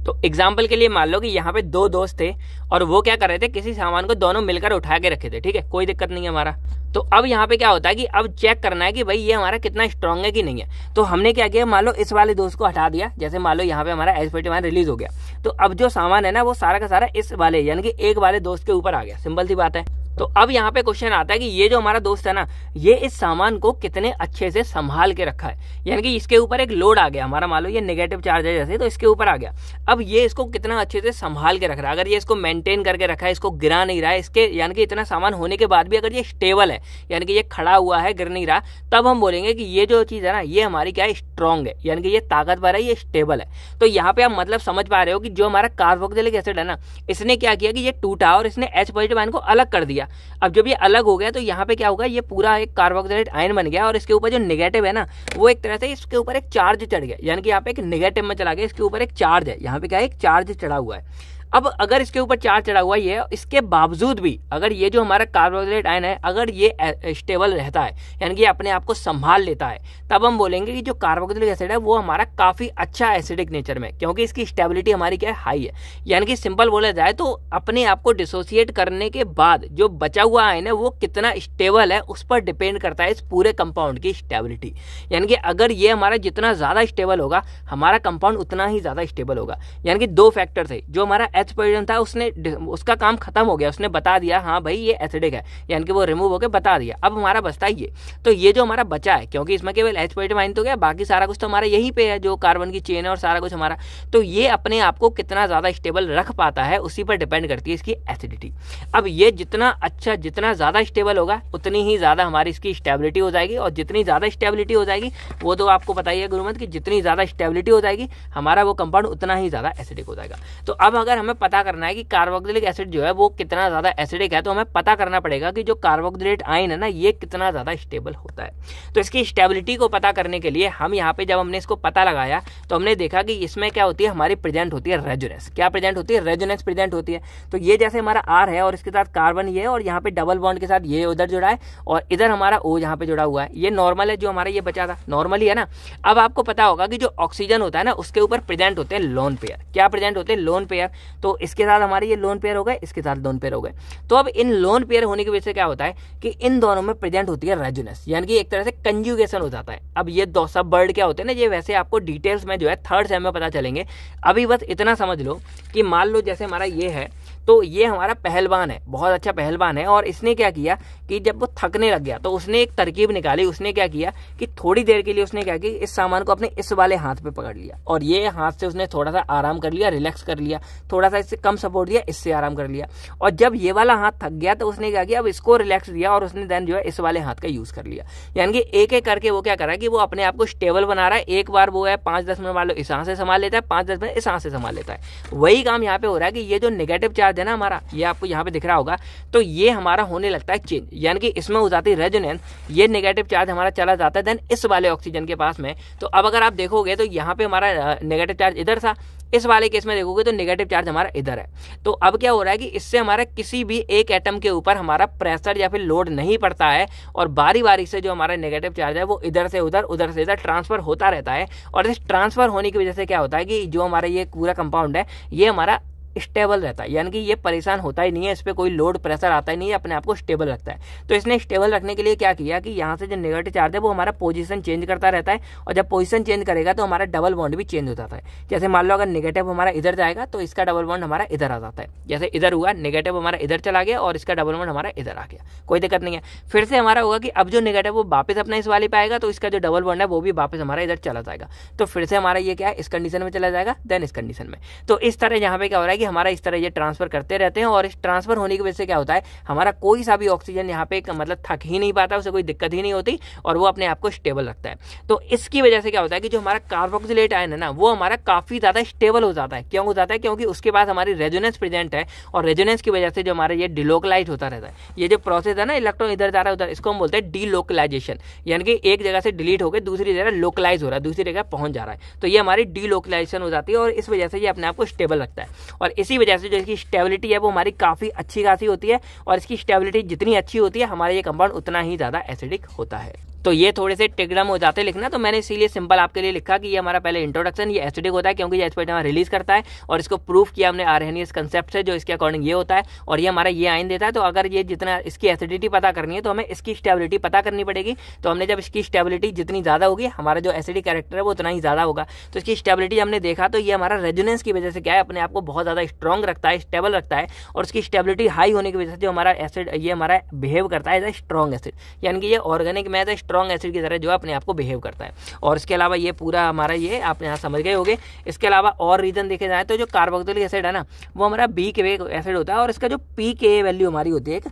तो एग्जाम्पल के लिए मान लो कि यहाँ पे दो दोस्त थे और वो क्या कर रहे थे किसी सामान को दोनों मिलकर उठा के रखे थे ठीक है कोई दिक्कत नहीं है हमारा तो अब यहाँ पे क्या होता है कि अब चेक करना है कि भाई ये हमारा कितना स्ट्रांग है कि नहीं है तो हमने क्या किया मान लो इस वाले दोस्त को हटा दिया जैसे मान लो यहाँ पे हमारा एस फोर्टी रिलीज हो गया तो अब जो सामान है ना वो सारा का सारा इस वाले यानी कि एक वाले दोस्त के ऊपर आ गया सिंपल सी बात है तो अब यहाँ पे क्वेश्चन आता है कि ये जो हमारा दोस्त है ना ये इस सामान को कितने अच्छे से संभाल के रखा है यानी कि इसके ऊपर एक लोड आ गया हमारा मान लो ये नेगेटिव चार्ज है जैसे तो इसके ऊपर आ गया अब ये इसको कितना अच्छे से संभाल के रख रहा है अगर ये इसको मेंटेन करके रखा है इसको गिरा नहीं रहा है इसके यानी कि इतना सामान होने के बाद भी अगर ये स्टेबल है यानी कि ये खड़ा हुआ है गिर नहीं रहा तब हम बोलेंगे कि ये जो चीज़ है ना ये हमारी क्या है स्ट्रांग है यानी कि ये ताकतवर है ये स्टेबल है तो यहाँ पे आप मतलब समझ पा रहे हो कि जो हमारा कार्बोक्सिलिक एसिड है ना इसने क्या किया कि ये टूटा और इसने एच पॉजिटिव आइन को अलग कर दिया गया अब जब ये अलग हो गया तो यहाँ पे क्या होगा ये पूरा एक कार्बोहाइड्रेट आयन बन गया और इसके ऊपर जो निगेटिव है ना वो एक तरह से इसके ऊपर एक चार्ज चढ़ गया यानी कि यहाँ पे एक निगेटिव में चला गया इसके ऊपर एक चार्ज है यहाँ पे क्या है एक चार्ज चढ़ा हुआ है अब अगर इसके ऊपर चार चढ़ा हुआ ये इसके बावजूद भी अगर ये जो हमारा कार्बोहाइड्रेट आयन है अगर ये स्टेबल रहता है यानी कि अपने आप को संभाल लेता है तब हम बोलेंगे कि जो कार्बोहाइड्रेट एसिड है वो हमारा काफ़ी अच्छा एसिडिक नेचर में क्योंकि इसकी स्टेबिलिटी हमारी क्या है हाई है यानी कि सिंपल बोला जाए तो अपने आप को डिसोसिएट करने के बाद जो बचा हुआ आयन है वो कितना स्टेबल है उस पर डिपेंड करता है इस पूरे कंपाउंड की स्टेबिलिटी यानी कि अगर ये हमारा जितना ज़्यादा स्टेबल होगा हमारा कंपाउंड उतना ही ज़्यादा स्टेबल होगा यानी कि दो फैक्टर थे जो हमारा डेथ पॉइजन था उसने उसका काम खत्म हो गया उसने बता दिया हाँ भाई ये एसिडिक है यानी कि वो रिमूव होकर बता दिया अब हमारा बचता ये तो ये जो हमारा बचा है क्योंकि इसमें केवल एच पॉइंट माइन तो गया बाकी सारा कुछ तो हमारा यहीं पे है जो कार्बन की चेन है और सारा कुछ हमारा तो ये अपने आप को कितना ज़्यादा स्टेबल रख पाता है उसी पर डिपेंड करती है इसकी एसिडिटी अब ये जितना अच्छा जितना ज़्यादा स्टेबल होगा उतनी ही ज़्यादा हमारी इसकी स्टेबिलिटी हो जाएगी और जितनी ज़्यादा स्टेबिलिटी हो जाएगी वो तो आपको बताइए गुरुमत की जितनी ज़्यादा स्टेबिलिटी हो जाएगी हमारा वो कंपाउंड उतना ही ज़्यादा एसिडिक हो जाएगा तो अब अगर हमें हमें पता करना है कि कार्बोक्सिलिक एसिड जो है वो कितना ज़्यादा एसिडिक है तो हमें पता करना पड़ेगा कि जो कार्बोक्सिलेट आयन है ना ये कितना ज़्यादा स्टेबल होता है तो इसकी स्टेबिलिटी को पता करने के लिए हम यहाँ पे जब हमने इसको पता लगाया तो हमने देखा कि इसमें क्या होती है हमारी प्रेजेंट होती है रेजुनेस क्या प्रेजेंट होती है रेजुनेस प्रेजेंट होती है तो ये जैसे हमारा आर है और इसके साथ कार्बन ये है और यहाँ पे डबल बॉन्ड के साथ ये उधर जुड़ा है और इधर हमारा ओ यहाँ पे जुड़ा हुआ है ये नॉर्मल है जो हमारा ये बचा था नॉर्मल ही है ना अब आपको पता होगा कि जो ऑक्सीजन होता है ना उसके ऊपर प्रेजेंट होते हैं लोन पेयर क्या प्रेजेंट होते हैं लोन पेयर तो इसके साथ हमारे ये लोन पेयर हो गए इसके साथ लोन पेयर हो गए तो अब इन लोन पेयर होने की वजह से क्या होता है कि इन दोनों में प्रेजेंट होती है रेजुनेस यानी कि एक तरह से कंजुगेशन हो जाता है अब ये दो सब वर्ड क्या होते हैं ना ये वैसे आपको डिटेल्स में जो है थर्ड सेम में पता चलेंगे अभी बस इतना समझ लो कि मान लो जैसे हमारा ये है तो ये हमारा पहलवान है बहुत अच्छा पहलवान है और इसने क्या किया कि जब वो थकने लग गया तो उसने एक तरकीब निकाली उसने क्या किया कि थोड़ी देर के लिए उसने क्या किया इस सामान को अपने इस वाले हाथ पे पकड़ लिया और ये हाथ से उसने थोड़ा सा आराम कर लिया रिलैक्स कर लिया थोड़ा सा इससे कम सपोर्ट दिया इससे आराम कर लिया और जब ये वाला हाथ थक गया तो उसने क्या किया अब इसको रिलैक्स दिया और उसने देन जो है इस वाले हाथ का यूज़ कर लिया यानी कि एक एक करके वो क्या करा कि वो अपने आप को स्टेबल बना रहा है एक बार वो है पाँच दस मिनट मान लो इस हाथ से संभाल लेता है पाँच दस मिनट इस हाथ से संभाल लेता है वही काम यहाँ पे हो रहा है कि ये जो नेगेटिव चार्ज आवाज़ है ना हमारा ये आपको यहाँ पे दिख रहा होगा तो ये हमारा होने लगता है चेंज यानी कि इसमें हो जाती है रेजोनेंस ये नेगेटिव चार्ज हमारा चला जाता है देन इस वाले ऑक्सीजन के पास में तो अब अगर आप देखोगे तो यहाँ पे हमारा नेगेटिव चार्ज इधर था इस वाले केस में देखोगे तो नेगेटिव चार्ज हमारा इधर है तो अब क्या हो रहा है कि इससे हमारा किसी भी एक एटम के ऊपर हमारा प्रेशर या फिर लोड नहीं पड़ता है और बारी बारी से जो हमारा नेगेटिव चार्ज है वो इधर से उधर उधर से इधर ट्रांसफर होता रहता है और इस ट्रांसफर होने की वजह से क्या होता है कि जो हमारा ये पूरा कंपाउंड है ये हमारा स्टेबल रहता है यानी कि ये परेशान होता ही नहीं है इस पर कोई लोड प्रेशर आता ही नहीं है अपने आप को स्टेबल रखता है तो इसने स्टेबल रखने के लिए क्या किया कि यहाँ से जो नेगेटिव चार्ज है वो हमारा पोजीशन चेंज करता रहता है और जब पोजीशन चेंज करेगा तो हमारा डबल बॉन्ड भी चेंज हो जाता है जैसे मान लो अगर नेगेटिव हमारा इधर जाएगा तो इसका डबल बॉन्ड हमारा इधर आ जाता है जैसे इधर हुआ नेगेटिव हमारा इधर चला गया और इसका डबल बॉन्ड हमारा इधर आ गया कोई दिक्कत नहीं है फिर से हमारा होगा कि अब जो नेगेटिव वो वापस अपना इस वाले पे आएगा तो इसका जो डबल बॉन्ड है वो भी वापस हमारा इधर चला जाएगा तो फिर से हमारा ये क्या है इस कंडीशन में चला जाएगा देन इस कंडीशन में तो इस तरह यहाँ पे क्या हो रहा है कि हमारा इस तरह ये ट्रांसफ़र करते रहते हैं और इस ट्रांसफ़र होने की वजह से क्या होता है हमारा कोई सा भी ऑक्सीजन यहाँ पे मतलब थक ही नहीं पाता उसे कोई दिक्कत ही नहीं होती और वो अपने आप को स्टेबल रखता है तो इसकी वजह से क्या होता है कि जो हमारा कार्बोक्सिलेट आयन है ना वो हमारा काफ़ी ज़्यादा स्टेबल हो जाता है क्यों हो जाता है क्योंकि उसके पास हमारी रेजोनेंस प्रेजेंट है और रेजोनेंस की वजह से जो हमारा ये डिलोकलाइज होता रहता है ये जो प्रोसेस है ना इलेक्ट्रॉन इधर जा रहा है उधर इसको हम बोलते हैं डीलोकलाइजेशन यानी कि एक जगह से डिलीट होकर दूसरी जगह लोकलाइज हो रहा है दूसरी जगह पहुंच जा रहा है तो ये हमारी डीलोकलाइजेशन हो जाती है और इस वजह से ये अपने आप को स्टेबल रखता है और इसी वजह से जो इसकी स्टेबिलिटी है वो हमारी काफ़ी अच्छी खासी होती है और इसकी स्टेबिलिटी जितनी अच्छी होती है हमारा ये कंपाउंड उतना ही ज़्यादा एसिडिक होता है तो ये थोड़े से टेग्राम हो जाते लिखना तो मैंने इसीलिए सिंपल आपके लिए लिखा कि ये हमारा पहले इंट्रोडक्शन ये एसिडिक होता है क्योंकि ये एच रिलीज करता है और इसको प्रूफ किया हमने आरहेनियस कंसेप्ट से जो इसके अकॉर्डिंग ये होता है और ये हमारा ये आइन देता है तो अगर ये जितना इसकी एसिडिटी पता करनी है तो हमें इसकी स्टेबिलिटी पता करनी पड़ेगी तो हमने जब इसकी स्टेबिलिटी जितनी ज़्यादा होगी हमारा जो एसिडिक कैरेक्टर है वो उतना ही ज़्यादा होगा तो इसकी स्टेबिलिटी हमने देखा तो ये हमारा रेजोनेंस की वजह से क्या है अपने आपको बहुत ज़्यादा स्ट्रॉन्ग रखता है स्टेबल रखता है और उसकी स्टेबिलिटी हाई होने की वजह से जो हमारा एसिड ये हमारा बिहेव करता है एज ए स्ट्रॉन्ग एसिड यानी कि ये ऑर्गेनिक में एज ए स्ट्रॉन्ग एसिड की तरह जो है अपने आप को बिहेव करता है और इसके अलावा ये पूरा हमारा ये आप यहाँ समझ गए होंगे इसके अलावा और रीजन देखे जाए तो जो कार्बोक्सिलिक एसिड है ना वो हमारा बी के एसिड होता है और इसका जो पी के वैल्यू हमारी होती है एक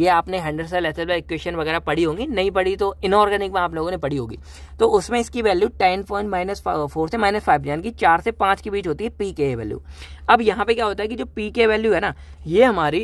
ये आपने सेल एसिड इक्वेशन वगैरह पढ़ी होंगी नहीं पढ़ी तो इनऑर्गेनिक में आप लोगों ने पढ़ी होगी तो उसमें इसकी value ten point minus four से माइनस फाइव यानी कि चार से पांच के बीच होती है पी के वैल्यू अब यहाँ पे क्या होता है कि जो पी के वैल्यू है ना ये हमारी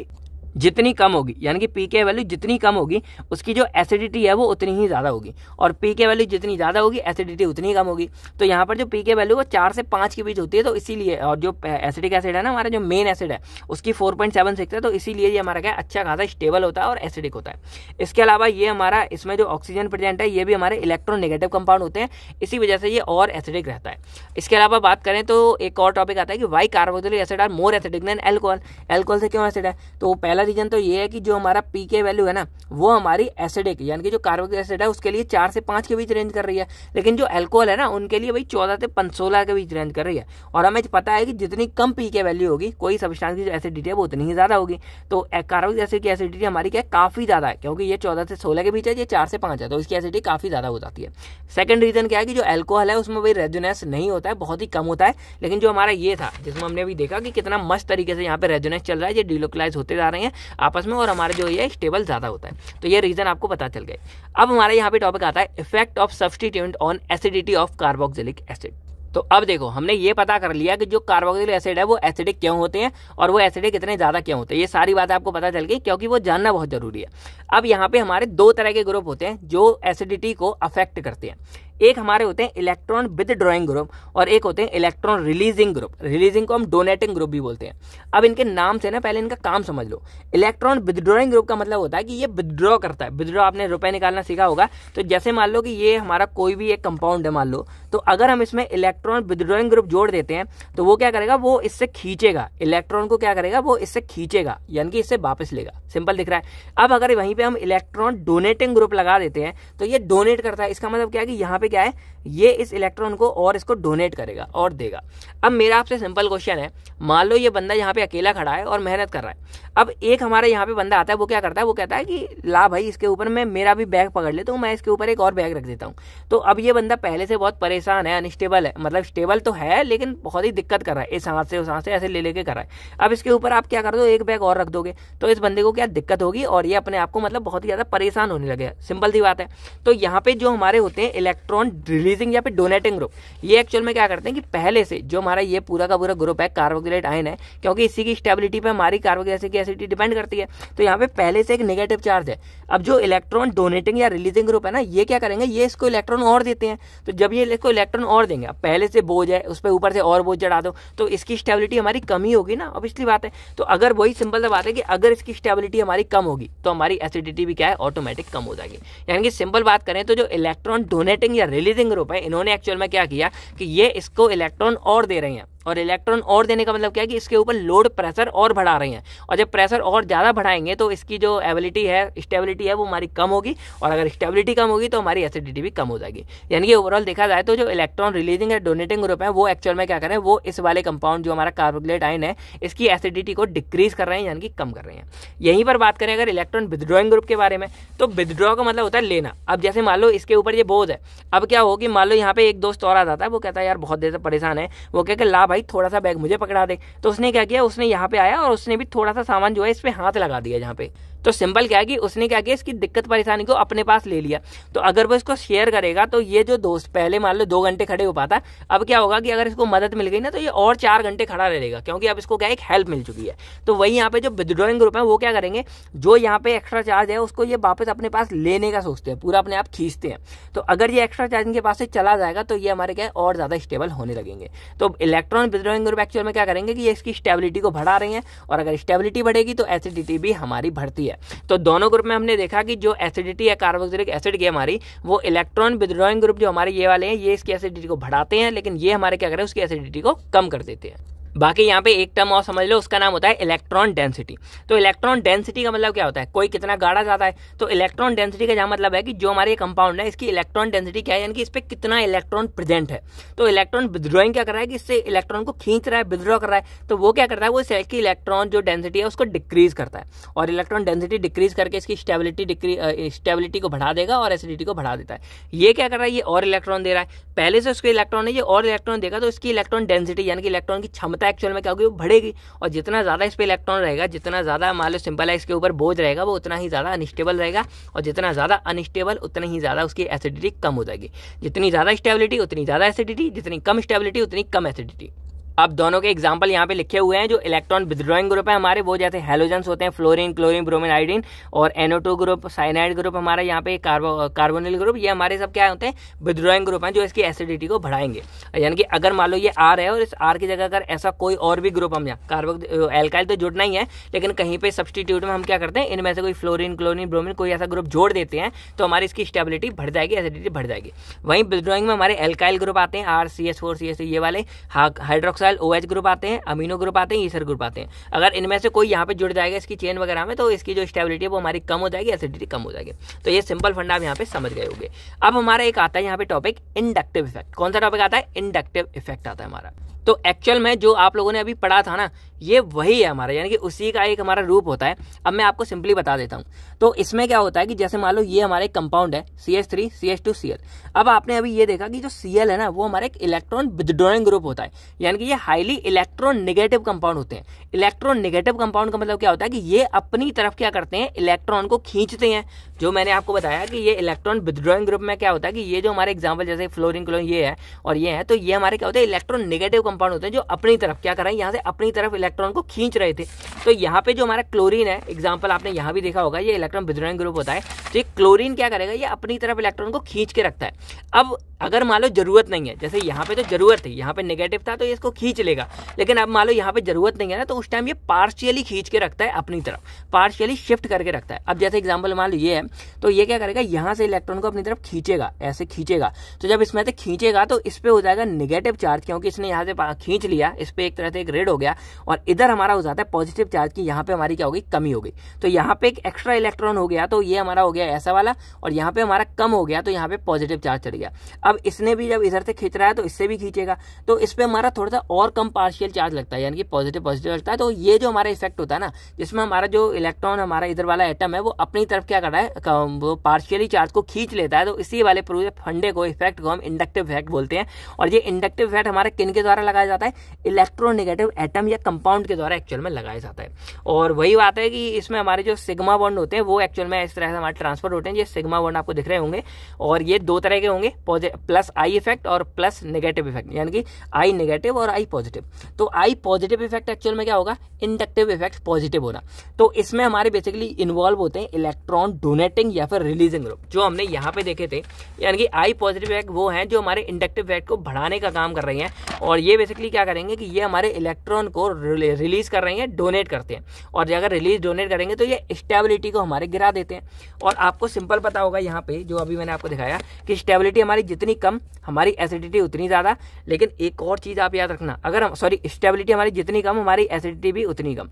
जितनी कम होगी यानी कि पी के वैल्यू जितनी कम होगी उसकी जो एसिडिटी है वो उतनी ही ज़्यादा होगी और पी के वैल्यू जितनी ज़्यादा होगी एसिडिटी उतनी कम होगी तो यहाँ पर जो पी के वैल्यू वो चार से पाँच के बीच होती है तो इसीलिए और जो एसिडिक एसिड है ना हमारा जो मेन एसिड है उसकी फोर पॉइंट सेवन सिक्स है तो इसीलिए ये हमारा क्या अच्छा खासा स्टेबल होता है और एसिडिक होता है इसके अलावा ये हमारा इसमें जो ऑक्सीजन प्रेजेंट है ये भी हमारे इलेक्ट्रोनेगेटिव कंपाउंड होते हैं इसी वजह से ये और एसिडिक रहता है इसके अलावा बात करें तो एक और टॉपिक आता है कि why carboxylic acid are more acidic than alcohol alcohol से क्यों एसिड है तो पहला रीजन तो ये है कि जो हमारा पी के वैल्यू है ना वो हमारी एसिडिक यानी कि जो कार्बोक एसिड है उसके लिए चार से पाँच के बीच रेंज कर रही है लेकिन जो एल्कोहल है ना उनके लिए भाई चौदह से पंसोलह के बीच रेंज कर रही है और हमें पता है कि जितनी कम पी के वैल्यू होगी कोई सब्सटेंस की जो एसिडिटी है वो उतनी ही ज़्यादा होगी तो कार्बोक एसिड की एसिडिटी हमारी क्या काफ़ी ज़्यादा है क्योंकि ये चौदह से सोलह के बीच है ये चार से पाँच है तो इसकी एसिडिटी काफ़ी ज़्यादा हो जाती है सेकंड रीज़न क्या है कि जो एल्कोहल है उसमें भाई रेजोनेस नहीं होता है बहुत ही कम होता है लेकिन जो हमारा ये था जिसमें हमने अभी देखा कि कितना मस्त तरीके से यहाँ पर रेजोनेस चल रहा है ये डिलोकलाइज होते जा रहे हैं आपस में और हमारा जो ये स्टेबल ज़्यादा होता है तो ये रीज़न आपको पता चल गए अब हमारा यहाँ पे टॉपिक आता है effect of substituent on acidity of carboxylic acid तो अब देखो हमने ये पता कर लिया कि जो कार्बोक्सिल एसिड है वो एसिडिक क्यों होते हैं और वो एसिडिक इतने ज़्यादा क्यों होते हैं ये सारी बात आपको पता चल गई क्योंकि वो जानना बहुत जरूरी है अब यहाँ पे हमारे दो तरह के ग्रुप होते हैं जो एसिडिटी को अफेक्ट करते हैं एक हमारे होते हैं इलेक्ट्रॉन विद ड्रॉइंग ग्रुप और एक होते हैं इलेक्ट्रॉन रिलीजिंग ग्रुप रिलीजिंग को हम डोनेटिंग ग्रुप भी बोलते हैं अब इनके नाम से ना पहले इनका काम समझ लो इलेक्ट्रॉन विदड्रॉइंग ग्रुप का मतलब होता है कि ये विदड्रॉ करता है विदड्रॉ आपने रुपए निकालना सीखा होगा तो जैसे मान लो कि ये हमारा कोई भी एक कंपाउंड है मान लो तो अगर हम इसमें इलेक्ट्रॉन विदड्रॉइंग ग्रुप जोड़ देते हैं तो वो क्या करेगा वो इससे खींचेगा इलेक्ट्रॉन को क्या करेगा वो इससे खींचेगा यानी कि इससे वापस लेगा सिंपल दिख रहा है अब अगर वहीं पर हम इलेक्ट्रॉन डोनेटिंग ग्रुप लगा देते हैं तो ये डोनेट करता है इसका मतलब क्या है कि यहाँ पे क्या है ये इस इलेक्ट्रॉन को और इसको डोनेट करेगा और देगा अब मेरा आपसे सिंपल क्वेश्चन है मान लो ये बंदा यहाँ पे अकेला खड़ा है और मेहनत कर रहा है अब एक हमारे यहाँ पे बंदा आता है वो क्या करता है वो कहता है कि ला भाई इसके ऊपर मैं मेरा भी बैग पकड़ लेता तो हूँ मैं इसके ऊपर एक और बैग रख देता हूँ तो अब ये बंदा पहले से बहुत परेशान है अनस्टेबल है मतलब स्टेबल तो है लेकिन बहुत ही दिक्कत कर रहा है इस हाथ से उस हाथ से ऐसे ले लेके कर रहा है अब इसके ऊपर आप क्या कर दो एक बैग और रख दोगे तो इस बंदे को क्या दिक्कत होगी और ये अपने आप को मतलब बहुत ही ज़्यादा परेशान होने लगे सिंपल सी बात है तो यहाँ पे जो हमारे होते हैं इलेक्ट्रॉन इलेक्ट्रॉन रिलीजिंग या फिर डोनेटिंग ग्रुप ये एक्चुअल में क्या करते हैं कि पहले से जो हमारा ये पूरा का पूरा ग्रुप है कार्बोक्सिलेट आयन है क्योंकि इसी की स्टेबिलिटी पर हमारी कार्बोक्सिलिक की एसिडिटी डिपेंड करती है तो यहाँ पे पहले से एक नेगेटिव चार्ज है अब जो इलेक्ट्रॉन डोनेटिंग या रिलीजिंग ग्रुप है ना ये क्या करेंगे ये इसको इलेक्ट्रॉन और देते हैं तो जब ये इसको इलेक्ट्रॉन और देंगे अब पहले से बोझ है उस पर ऊपर से और बोझ चढ़ा दो तो इसकी स्टेबिलिटी हमारी कम ही होगी ना अब इसलिए बात है तो अगर वही सिंपल सा बात है कि अगर इसकी स्टेबिलिटी हमारी कम होगी तो हमारी एसिडिटी भी क्या है ऑटोमेटिक कम हो जाएगी यानी कि सिंपल बात करें तो जो इलेक्ट्रॉन डोनेटिंग या या रिलीजिंग ग्रुप है इन्होंने एक्चुअल में क्या किया कि ये इसको इलेक्ट्रॉन और दे रहे हैं और इलेक्ट्रॉन और देने का मतलब क्या है कि इसके ऊपर लोड प्रेशर और बढ़ा रहे हैं और जब प्रेशर और ज़्यादा बढ़ाएंगे तो इसकी जो एबिलिटी है स्टेबिलिटी है वो हमारी कम होगी और अगर स्टेबिलिटी कम होगी तो हमारी एसिडिटी भी कम हो जाएगी यानी कि ओवरऑल देखा जाए तो जो इलेक्ट्रॉन रिलीजिंग है डोनेटिंग ग्रुप है वो एक्चुअल में क्या करें वो इस वाले कंपाउंड जो हमारा कार्बोक्लेट आइन है इसकी एसिडिटी को डिक्रीज कर रहे हैं यानी कि कम कर रहे हैं यहीं पर बात करें अगर इलेक्ट्रॉन विद्रॉइंग ग्रुप के बारे में तो विदड्रॉ का मतलब होता है लेना अब जैसे मान लो इसके ऊपर ये बोझ है अब क्या हो कि मान लो यहाँ पे एक दोस्त और आ जाता है वो कहता है यार बहुत देर से परेशान है वो कहकर लाभ भाई थोड़ा सा बैग मुझे पकड़ा दे तो उसने क्या किया उसने यहाँ पे आया और उसने भी थोड़ा सा सामान जो है इस पर हाथ लगा दिया जहाँ पे तो सिंपल क्या है कि उसने क्या किया इसकी दिक्कत परेशानी को अपने पास ले लिया तो अगर वो इसको शेयर करेगा तो ये जो दोस्त पहले मान लो दो घंटे खड़े हो पाता अब क्या होगा कि अगर इसको मदद मिल गई ना तो ये और चार घंटे खड़ा रहेगा क्योंकि अब इसको क्या एक हेल्प मिल चुकी है तो वही यहाँ पे जो विद्रॉइंग ग्रुप है वो क्या करेंगे जो यहाँ पे एक्स्ट्रा चार्ज है उसको ये वापस अपने पास लेने का सोचते हैं पूरा अपने आप खींचते हैं तो अगर ये एक्स्ट्रा चार्ज इनके पास से चला जाएगा तो ये हमारे क्या और ज़्यादा स्टेबल होने लगेंगे तो इलेक्ट्रॉन विद्रॉइंग ग्रुप एक्चुअल में क्या करेंगे कि ये इसकी स्टेबिलिटी को बढ़ा रहे हैं और अगर स्टेबिलिटी बढ़ेगी तो एसिडिटी भी हमारी बढ़ती है है तो दोनों ग्रुप में हमने देखा कि जो एसिडिटी या कार्बोक्सिलिक एसिड की हमारी वो इलेक्ट्रॉन विद्रॉइंग ग्रुप जो हमारे ये वाले हैं ये इसकी एसिडिटी को बढ़ाते हैं लेकिन ये हमारे क्या करें उसकी एसिडिटी को कम कर देते हैं बाकी यहाँ पे एक टर्म और समझ लो उसका नाम होता है इलेक्ट्रॉन डेंसिटी तो इलेक्ट्रॉन डेंसिटी का मतलब क्या होता है कोई कितना गाढ़ा जाता है तो इलेक्ट्रॉन डेंसिटी का जहाँ मतलब है कि जो हमारे कंपाउंड है इसकी इलेक्ट्रॉन डेंसिटी क्या है यानी कि इस पर कितना इलेक्ट्रॉन प्रेजेंट है तो इलेक्ट्रॉन विद्रॉइंग क्या कर रहा है कि इससे इलेक्ट्रॉन को खींच रहा है विद्रॉ कर रहा है तो वो क्या करता है वो सेल की इलेक्ट्रॉन जो डेंसिटी है उसको डिक्रीज करता है और इलेक्ट्रॉन डेंसिटी डिक्रीज करके इसकी स्टेबिलिटी डिक्री स्टेबिलिटी को बढ़ा देगा और एसिडिटी को बढ़ा देता है ये क्या कर रहा है ये और इलेक्ट्रॉन दे रहा है पहले से उसके इलेक्ट्रॉन है ये और इलेक्ट्रॉन देगा तो इसकी इलेक्ट्रॉन डेंसिटी यानी कि इलेक्ट्रॉन की क्षमता तो एक्चुअल में क्या होगी वो बढ़ेगी और जितना ज़्यादा इस पर इलेक्ट्रॉन रहेगा जितना ज़्यादा मान लो सिंपल है इसके ऊपर बोझ रहेगा वो उतना ही ज़्यादा अनस्टेबल रहेगा और जितना ज़्यादा अनस्टेबल उतनी ही ज़्यादा उसकी एसिडिटी कम हो जाएगी जितनी ज़्यादा स्टेबिलिटी उतनी ज़्यादा एसिडिटी जितनी कम स्टेबिलिटी उतनी कम एसिडिटी अब दोनों के एग्जाम्पल यहाँ पे लिखे हुए हैं जो इलेक्ट्रॉन विद्रॉइंग ग्रुप है हमारे वो जैसे हेलोजन होते हैं फ्लोरीन क्लोरीन ब्रोमिन आयोडीन और एनोटो ग्रुप साइनाइड ग्रुप हमारा यहाँ पे कार्बो कार्बोनिल ग्रुप ये हमारे सब क्या होते हैं विद्रॉइंग ग्रुप हैं जो इसकी एसिडिटी को बढ़ाएंगे यानी कि अगर मान लो ये आर है और इस आर की जगह अगर ऐसा कोई और भी ग्रुप हम यहाँ कार्बो एल्काइल तो जुड़ना ही है लेकिन कहीं पर सब्सटीट्यूट में हम क्या करते हैं इनमें से कोई फ्लोरिन क्लोरिन ब्रोमिन कोई ऐसा ग्रुप जोड़ देते हैं तो हमारी इसकी स्टेबिलिटी बढ़ जाएगी एसिडिटी बढ़ जाएगी वहीं विद्रॉइंग में हमारे एल्काइल ग्रुप आते हैं R C S four C S ये वाले हाइड्रोक्स ऑक्साइल ओ एच ग्रुप आते हैं अमीनो ग्रुप आते हैं ईसर ग्रुप आते हैं अगर इनमें से कोई यहाँ पे जुड़ जाएगा इसकी चेन वगैरह में तो इसकी जो स्टेबिलिटी है वो हमारी कम हो जाएगी एसिडिटी कम हो जाएगी तो ये सिंपल फंड आप यहाँ पे समझ गए होंगे अब हमारा एक आता है यहाँ पे टॉपिक इंडक्टिव इफेक्ट कौन सा टॉपिक आता है इंडक्टिव इफेक्ट आता है हमारा तो एक्चुअल में जो आप लोगों ने अभी पढ़ा था ना ये वही है हमारा यानी कि उसी का एक हमारा रूप होता है अब मैं आपको सिंपली बता देता हूँ तो इसमें क्या होता है कि जैसे मान लो ये हमारा एक कंपाउंड है C S three C S two C L अब आपने अभी ये देखा कि जो सी एल है ना वो हमारा एक इलेक्ट्रॉन विदड्रॉइंग ग्रुप होता है यानी कि ये हाईली इलेक्ट्रॉन निगेटिव कंपाउंड होते हैं इलेक्ट्रॉन निगेटिव कंपाउंड का मतलब क्या होता है कि ये अपनी तरफ क्या करते हैं इलेक्ट्रॉन को खींचते हैं जो मैंने आपको बताया कि ये इलेक्ट्रॉन विद्रॉइंग ग्रुप में क्या होता है कि ये जो हमारे एग्जाम्पल जैसे फ्लोरिन क्लोरिन ये है और ये है तो ये हमारे क्या होते हैं इलेक्ट्रॉन नेगेटिव कंपाउंड होते हैं जो अपनी तरफ क्या कर रहे हैं यहाँ से अपनी तरफ इलेक्ट्रॉन को खींच रहे थे तो यहाँ पे जो हमारा क्लोरीन है एग्जाम्पल आपने यहाँ भी देखा होगा ये इलेक्ट्रॉन विद्रॉइंग ग्रुप होता है तो ये क्लोरीन क्या करेगा ये अपनी तरफ इलेक्ट्रॉन को खींच के रखता है अब अगर मान लो जरूरत नहीं है जैसे यहाँ पे तो जरूरत है यहाँ पे नेगेटिव था तो ये इसको खींच लेगा लेकिन अब मान लो यहाँ पे जरूरत नहीं है ना तो उस टाइम ये पार्शियली खींच के रखता है अपनी तरफ पार्शियली शिफ्ट करके रखता है अब जैसे एग्जाम्पल मान लो ये है तो ये क्या करेगा यहाँ से इलेक्ट्रॉन को अपनी तरफ खींचेगा ऐसे खींचेगा तो जब इसमें से खींचेगा तो इस पर हो जाएगा निगेटिव चार्ज क्योंकि इसने यहाँ से खींच लिया इस पर एक तरह से एक रेड हो गया और इधर हमारा हो जाता है पॉजिटिव चार्ज की यहाँ पर हमारी क्या होगी कमी हो गई तो यहाँ पर एक एक्स्ट्रा इलेक्ट्रॉन हो गया तो ये हमारा हो गया ऐसा वाला और यहाँ पर हमारा कम हो गया तो यहाँ पर पॉजिटिव चार्ज चढ़ गया अब इसने भी जब इधर से खींच रहा है तो इससे भी खींचेगा तो इस पर हमारा थोड़ा सा और कम पार्शियल चार्ज लगता है यानी कि पॉजिटिव पॉजिटिव लगता है तो ये जो हमारा इफेक्ट होता है ना जिसमें हमारा जो इलेक्ट्रॉन हमारा इधर वाला एटम है वो अपनी तरफ क्या कर रहा है वो पार्शियली चार्ज को खींच लेता है तो इसी वाले प्रूफ फंडे को इफेक्ट को हम इंडक्टिव इफेक्ट बोलते हैं और ये इंडक्टिव इफेक्ट हमारे किन के द्वारा लगाया जाता है इलेक्ट्रोनिगेटिव एटम या कंपाउंड के द्वारा एक्चुअल में लगाया जाता है और वही बात है कि इसमें हमारे जो सिग्मा बॉन्ड होते हैं वो एक्चुअल में इस तरह से हमारे ट्रांसफर होते हैं ये सिग्मा बॉन्ड आपको दिख रहे होंगे और ये दो तरह के होंगे प्लस आई इफेक्ट और प्लस नेगेटिव इफेक्ट यानी कि आई नेगेटिव और आई पॉजिटिव तो आई पॉजिटिव इफेक्ट एक्चुअल में क्या होगा इंडक्टिव इफेक्ट पॉजिटिव होना तो इसमें हमारे बेसिकली इन्वॉल्व होते हैं इलेक्ट्रॉन डोनेट नेटिंग या फिर रिलीजिंग ग्रुप जो हमने यहाँ पे देखे थे यानी कि आई पॉजिटिव वैक्ट वो हैं जो हमारे इंडक्टिव वैक्ट को बढ़ाने का काम कर रही हैं और ये बेसिकली क्या करेंगे कि ये हमारे इलेक्ट्रॉन को रिलीज कर रही हैं डोनेट करते हैं और अगर रिलीज डोनेट करेंगे तो ये स्टेबिलिटी को हमारे गिरा देते हैं और आपको सिंपल पता होगा यहाँ पर जो अभी मैंने आपको दिखाया कि स्टेबिलिटी हमारी जितनी कम हमारी एसिडिटी उतनी ज़्यादा लेकिन एक और चीज़ आप याद रखना अगर सॉरी स्टेबिलिटी हमारी जितनी कम हमारी एसिडिटी भी उतनी कम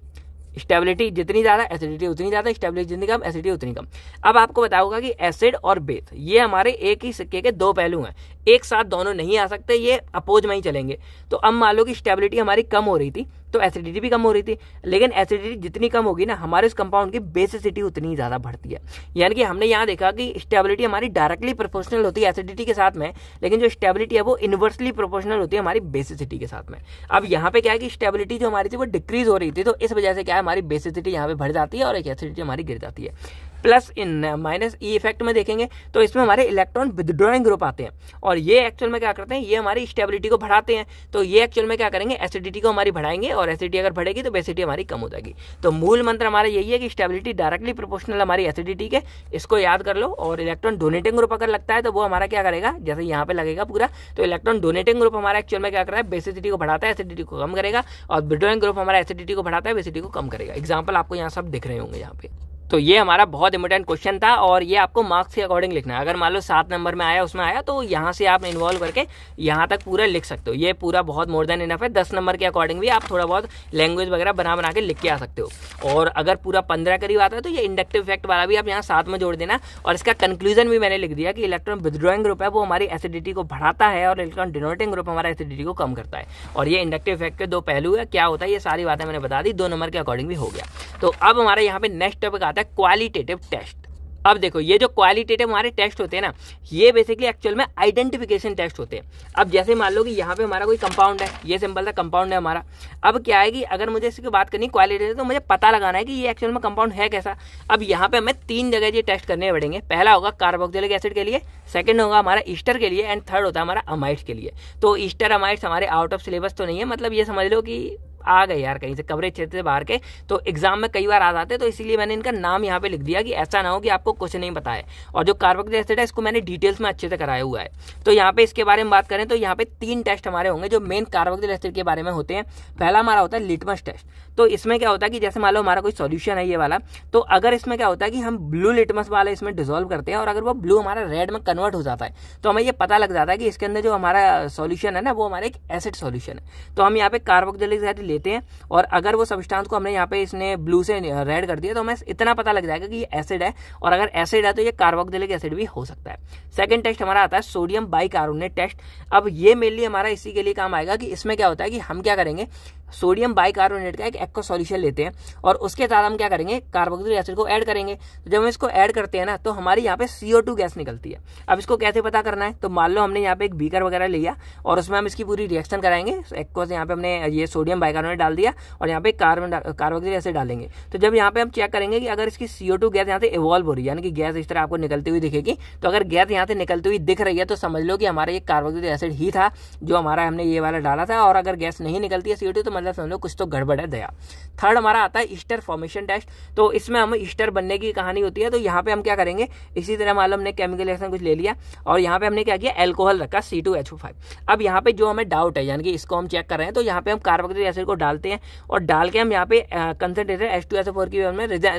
स्टेबिलिटी जितनी ज़्यादा एसिडिटी उतनी ज़्यादा स्टेबिलिटी जितनी कम एसिडिटी उतनी कम अब आपको बताऊंगा कि एसिड और बेस ये हमारे एक ही सिक्के के दो पहलू हैं एक साथ दोनों नहीं आ सकते ये अपोज में ही चलेंगे तो अब मान लो कि स्टेबिलिटी हमारी कम हो रही थी तो एसिडिटी भी कम हो रही थी लेकिन एसिडिटी जितनी कम होगी ना हमारे उस कंपाउंड की बेसिसिटी उतनी ज़्यादा बढ़ती है यानी कि हमने यहाँ देखा कि स्टेबिलिटी हमारी डायरेक्टली प्रोपोर्शनल होती है एसिडिटी के साथ में लेकिन जो स्टेबिलिटी है वो इन्वर्सली प्रोपोर्शनल होती है हमारी बेसिसिटी के साथ में अब यहाँ पे क्या है कि स्टेबिलिटी जो हमारी थी वो डिक्रीज हो रही थी तो इस वजह से क्या है हमारी बेसिसिटी यहाँ पे बढ़ जाती है और एक एसिडिटी हमारी गिर जाती है plus in minus E effect में देखेंगे तो इसमें हमारे इलेक्ट्रॉन विदड्रॉइंग ग्रुप आते हैं और ये एक्चुअल में क्या करते हैं ये हमारी स्टेबिलिटी को बढ़ाते हैं तो ये एक्चुअल में क्या करेंगे एसिडिटी को हमारी बढ़ाएंगे और एसिडिटी अगर बढ़ेगी तो बेसिडी हमारी कम हो जाएगी तो मूल मंत्र हमारा यही है कि स्टेबिलिटी डायरेक्टली प्रोपोर्शनल हमारी एसिडिटी के इसको याद कर लो और इलेक्ट्रॉन डोनेटिंग ग्रुप अगर लगता है तो वो हमारा क्या करेगा जैसे यहाँ पे लगेगा पूरा तो इलेक्ट्रॉन डोनेटिंग ग्रुप हमारा एक्चुअल में क्या कर रहा है बेसिडिटी को बढ़ाता है एसिडिटी को कम करेगा और विड्रोइंग ग्रुप हमारा एसिडिटी को बढ़ाता है बेसिडी को कम करेगा एग्जाम्पल आपको यहाँ सब दिख रहे होंगे यहाँ पे तो ये हमारा बहुत इंपॉर्टेंट क्वेश्चन था और ये आपको मार्क्स के अकॉर्डिंग लिखना है अगर मान लो सात नंबर में आया उसमें आया तो यहाँ से आप इन्वॉल्व करके यहाँ तक पूरा लिख सकते हो ये पूरा बहुत मोर देन इनफ है दस नंबर के अकॉर्डिंग भी आप थोड़ा बहुत लैंग्वेज वगैरह बना बना के लिख के आ सकते हो और अगर पूरा पंद्रह करीब आता है तो ये इंडक्टिव इफेक्ट वाला भी आप यहाँ साथ में जोड़ देना और इसका कंक्लूजन भी मैंने लिख दिया कि इलेक्ट्रॉन विद्रॉइंग ग्रुप है वो हमारी एसिडिटी को बढ़ाता है और इलेक्ट्रॉन डिनोटिंग ग्रुप हमारा एसिडिटी को कम करता है और ये इंडक्टिव इफेक्ट के दो पहलू है क्या होता है ये सारी बातें मैंने बता दी दो नंबर के अकॉर्डिंग भी हो गया तो अब हमारे यहाँ पे नेक्स्ट टॉपिक आता है होता है क्वालिटेटिव टेस्ट अब देखो ये जो क्वालिटेटिव हमारे टेस्ट होते हैं ना ये बेसिकली एक्चुअल में आइडेंटिफिकेशन टेस्ट होते हैं अब जैसे मान लो कि यहाँ पे हमारा कोई कंपाउंड है ये सिंपल सा कंपाउंड है हमारा अब क्या है कि अगर मुझे इसकी बात करनी क्वालिटेटिव तो मुझे पता लगाना है कि ये एक्चुअल में कंपाउंड है कैसा अब यहाँ पे हमें तीन जगह ये टेस्ट करने पड़ेंगे पहला होगा कार्बोक्सिलिक एसिड के लिए सेकेंड होगा हमारा ईस्टर के लिए एंड थर्ड होता है हमारा अमाइट्स के लिए तो ईस्टर अमाइट्स हमारे आउट ऑफ सिलेबस तो नहीं है मतलब ये समझ लो कि आ गए यार कहीं से कवरेज क्षेत्र से बाहर के तो एग्जाम में कई बार आ जाते तो इसीलिए मैंने इनका नाम यहाँ पे लिख दिया कि ऐसा ना हो कि आपको कुछ नहीं पता है और जो कार्बक एसिड है इसको मैंने डिटेल्स में अच्छे से कराया हुआ है तो यहाँ पे इसके बारे में बात करें तो यहाँ पे तीन टेस्ट हमारे होंगे जो मेन कार्बक एसिड के बारे में होते हैं पहला हमारा होता है लिटमस टेस्ट तो इसमें क्या होता है कि जैसे मान लो हमारा कोई सॉल्यूशन है ये वाला तो अगर इसमें क्या होता है कि हम ब्लू लिटमस वाला इसमें डिजोल्व करते हैं और अगर वो ब्लू हमारा रेड में कन्वर्ट हो जाता है तो हमें ये पता लग जाता है कि इसके अंदर जो हमारा सोल्यूशन है ना वो हमारा एक एसिड सोल्यूशन है तो हम यहाँ पे कार्बोक्सिलिक एसिड लेते हैं और अगर वो सब्सटांस को हमने यहाँ पे इसने ब्लू से रेड कर दिया तो हमें इतना पता लग जाएगा कि ये एसिड है और अगर एसिड है तो ये कार्बोक्सिलिक एसिड भी हो सकता है सेकेंड टेस्ट हमारा आता है सोडियम बाई टेस्ट अब ये मेनली हमारा इसी के लिए काम आएगा कि इसमें क्या होता है कि हम क्या करेंगे सोडियम बाइकार्बोनेट का एक एक्वा सॉल्यूशन लेते हैं और उसके साथ हम क्या करेंगे कार्बोक्सिलिक एसिड को ऐड करेंगे तो जब हम इसको ऐड करते हैं ना तो हमारे यहाँ पे CO2 गैस निकलती है अब इसको कैसे पता करना है तो मान लो हमने यहाँ पे एक बीकर वगैरह लिया और उसमें हम इसकी पूरी रिएक्शन कराएंगे एक्वा से यहाँ पे हमने ये सोडियम बाइकार्बोनेट डाल दिया और यहाँ पे कार्बन कार्बोक्सिलिक एसिड डालेंगे तो जब यहाँ पे हम चेक करेंगे कि अगर इसकी टू गैस यहाँ से इवॉल्व हो रही है यानी कि गैस इस तरह आपको निकलती हुई दिखेगी तो अगर गैस यहाँ से निकलती हुई दिख रही है तो समझ लो कि हमारा ये कार्बोक्सिलिक एसिड ही था जो हमारा हमने ये वाला डाला था और अगर गैस नहीं निकलती है टू तो मतलब समझ लो कुछ तो गड़बड़ है दया थर्ड हमारा आता है ईस्टर फॉर्मेशन टेस्ट तो इसमें हम ईस्टर बनने की कहानी होती है तो यहाँ पे हम क्या करेंगे इसी तरह मान लो हमने केमिकल रिएक्शन कुछ ले लिया और यहाँ पे हमने क्या किया एल्कोहल रखा सी टू एच फाइव अब यहाँ पे जो हमें डाउट है यानी कि इसको हम चेक कर रहे हैं तो यहाँ पे हम कार्बोक्सिलिक एसिड को डालते हैं और डाल के हम यहाँ पे concentrated H two S four की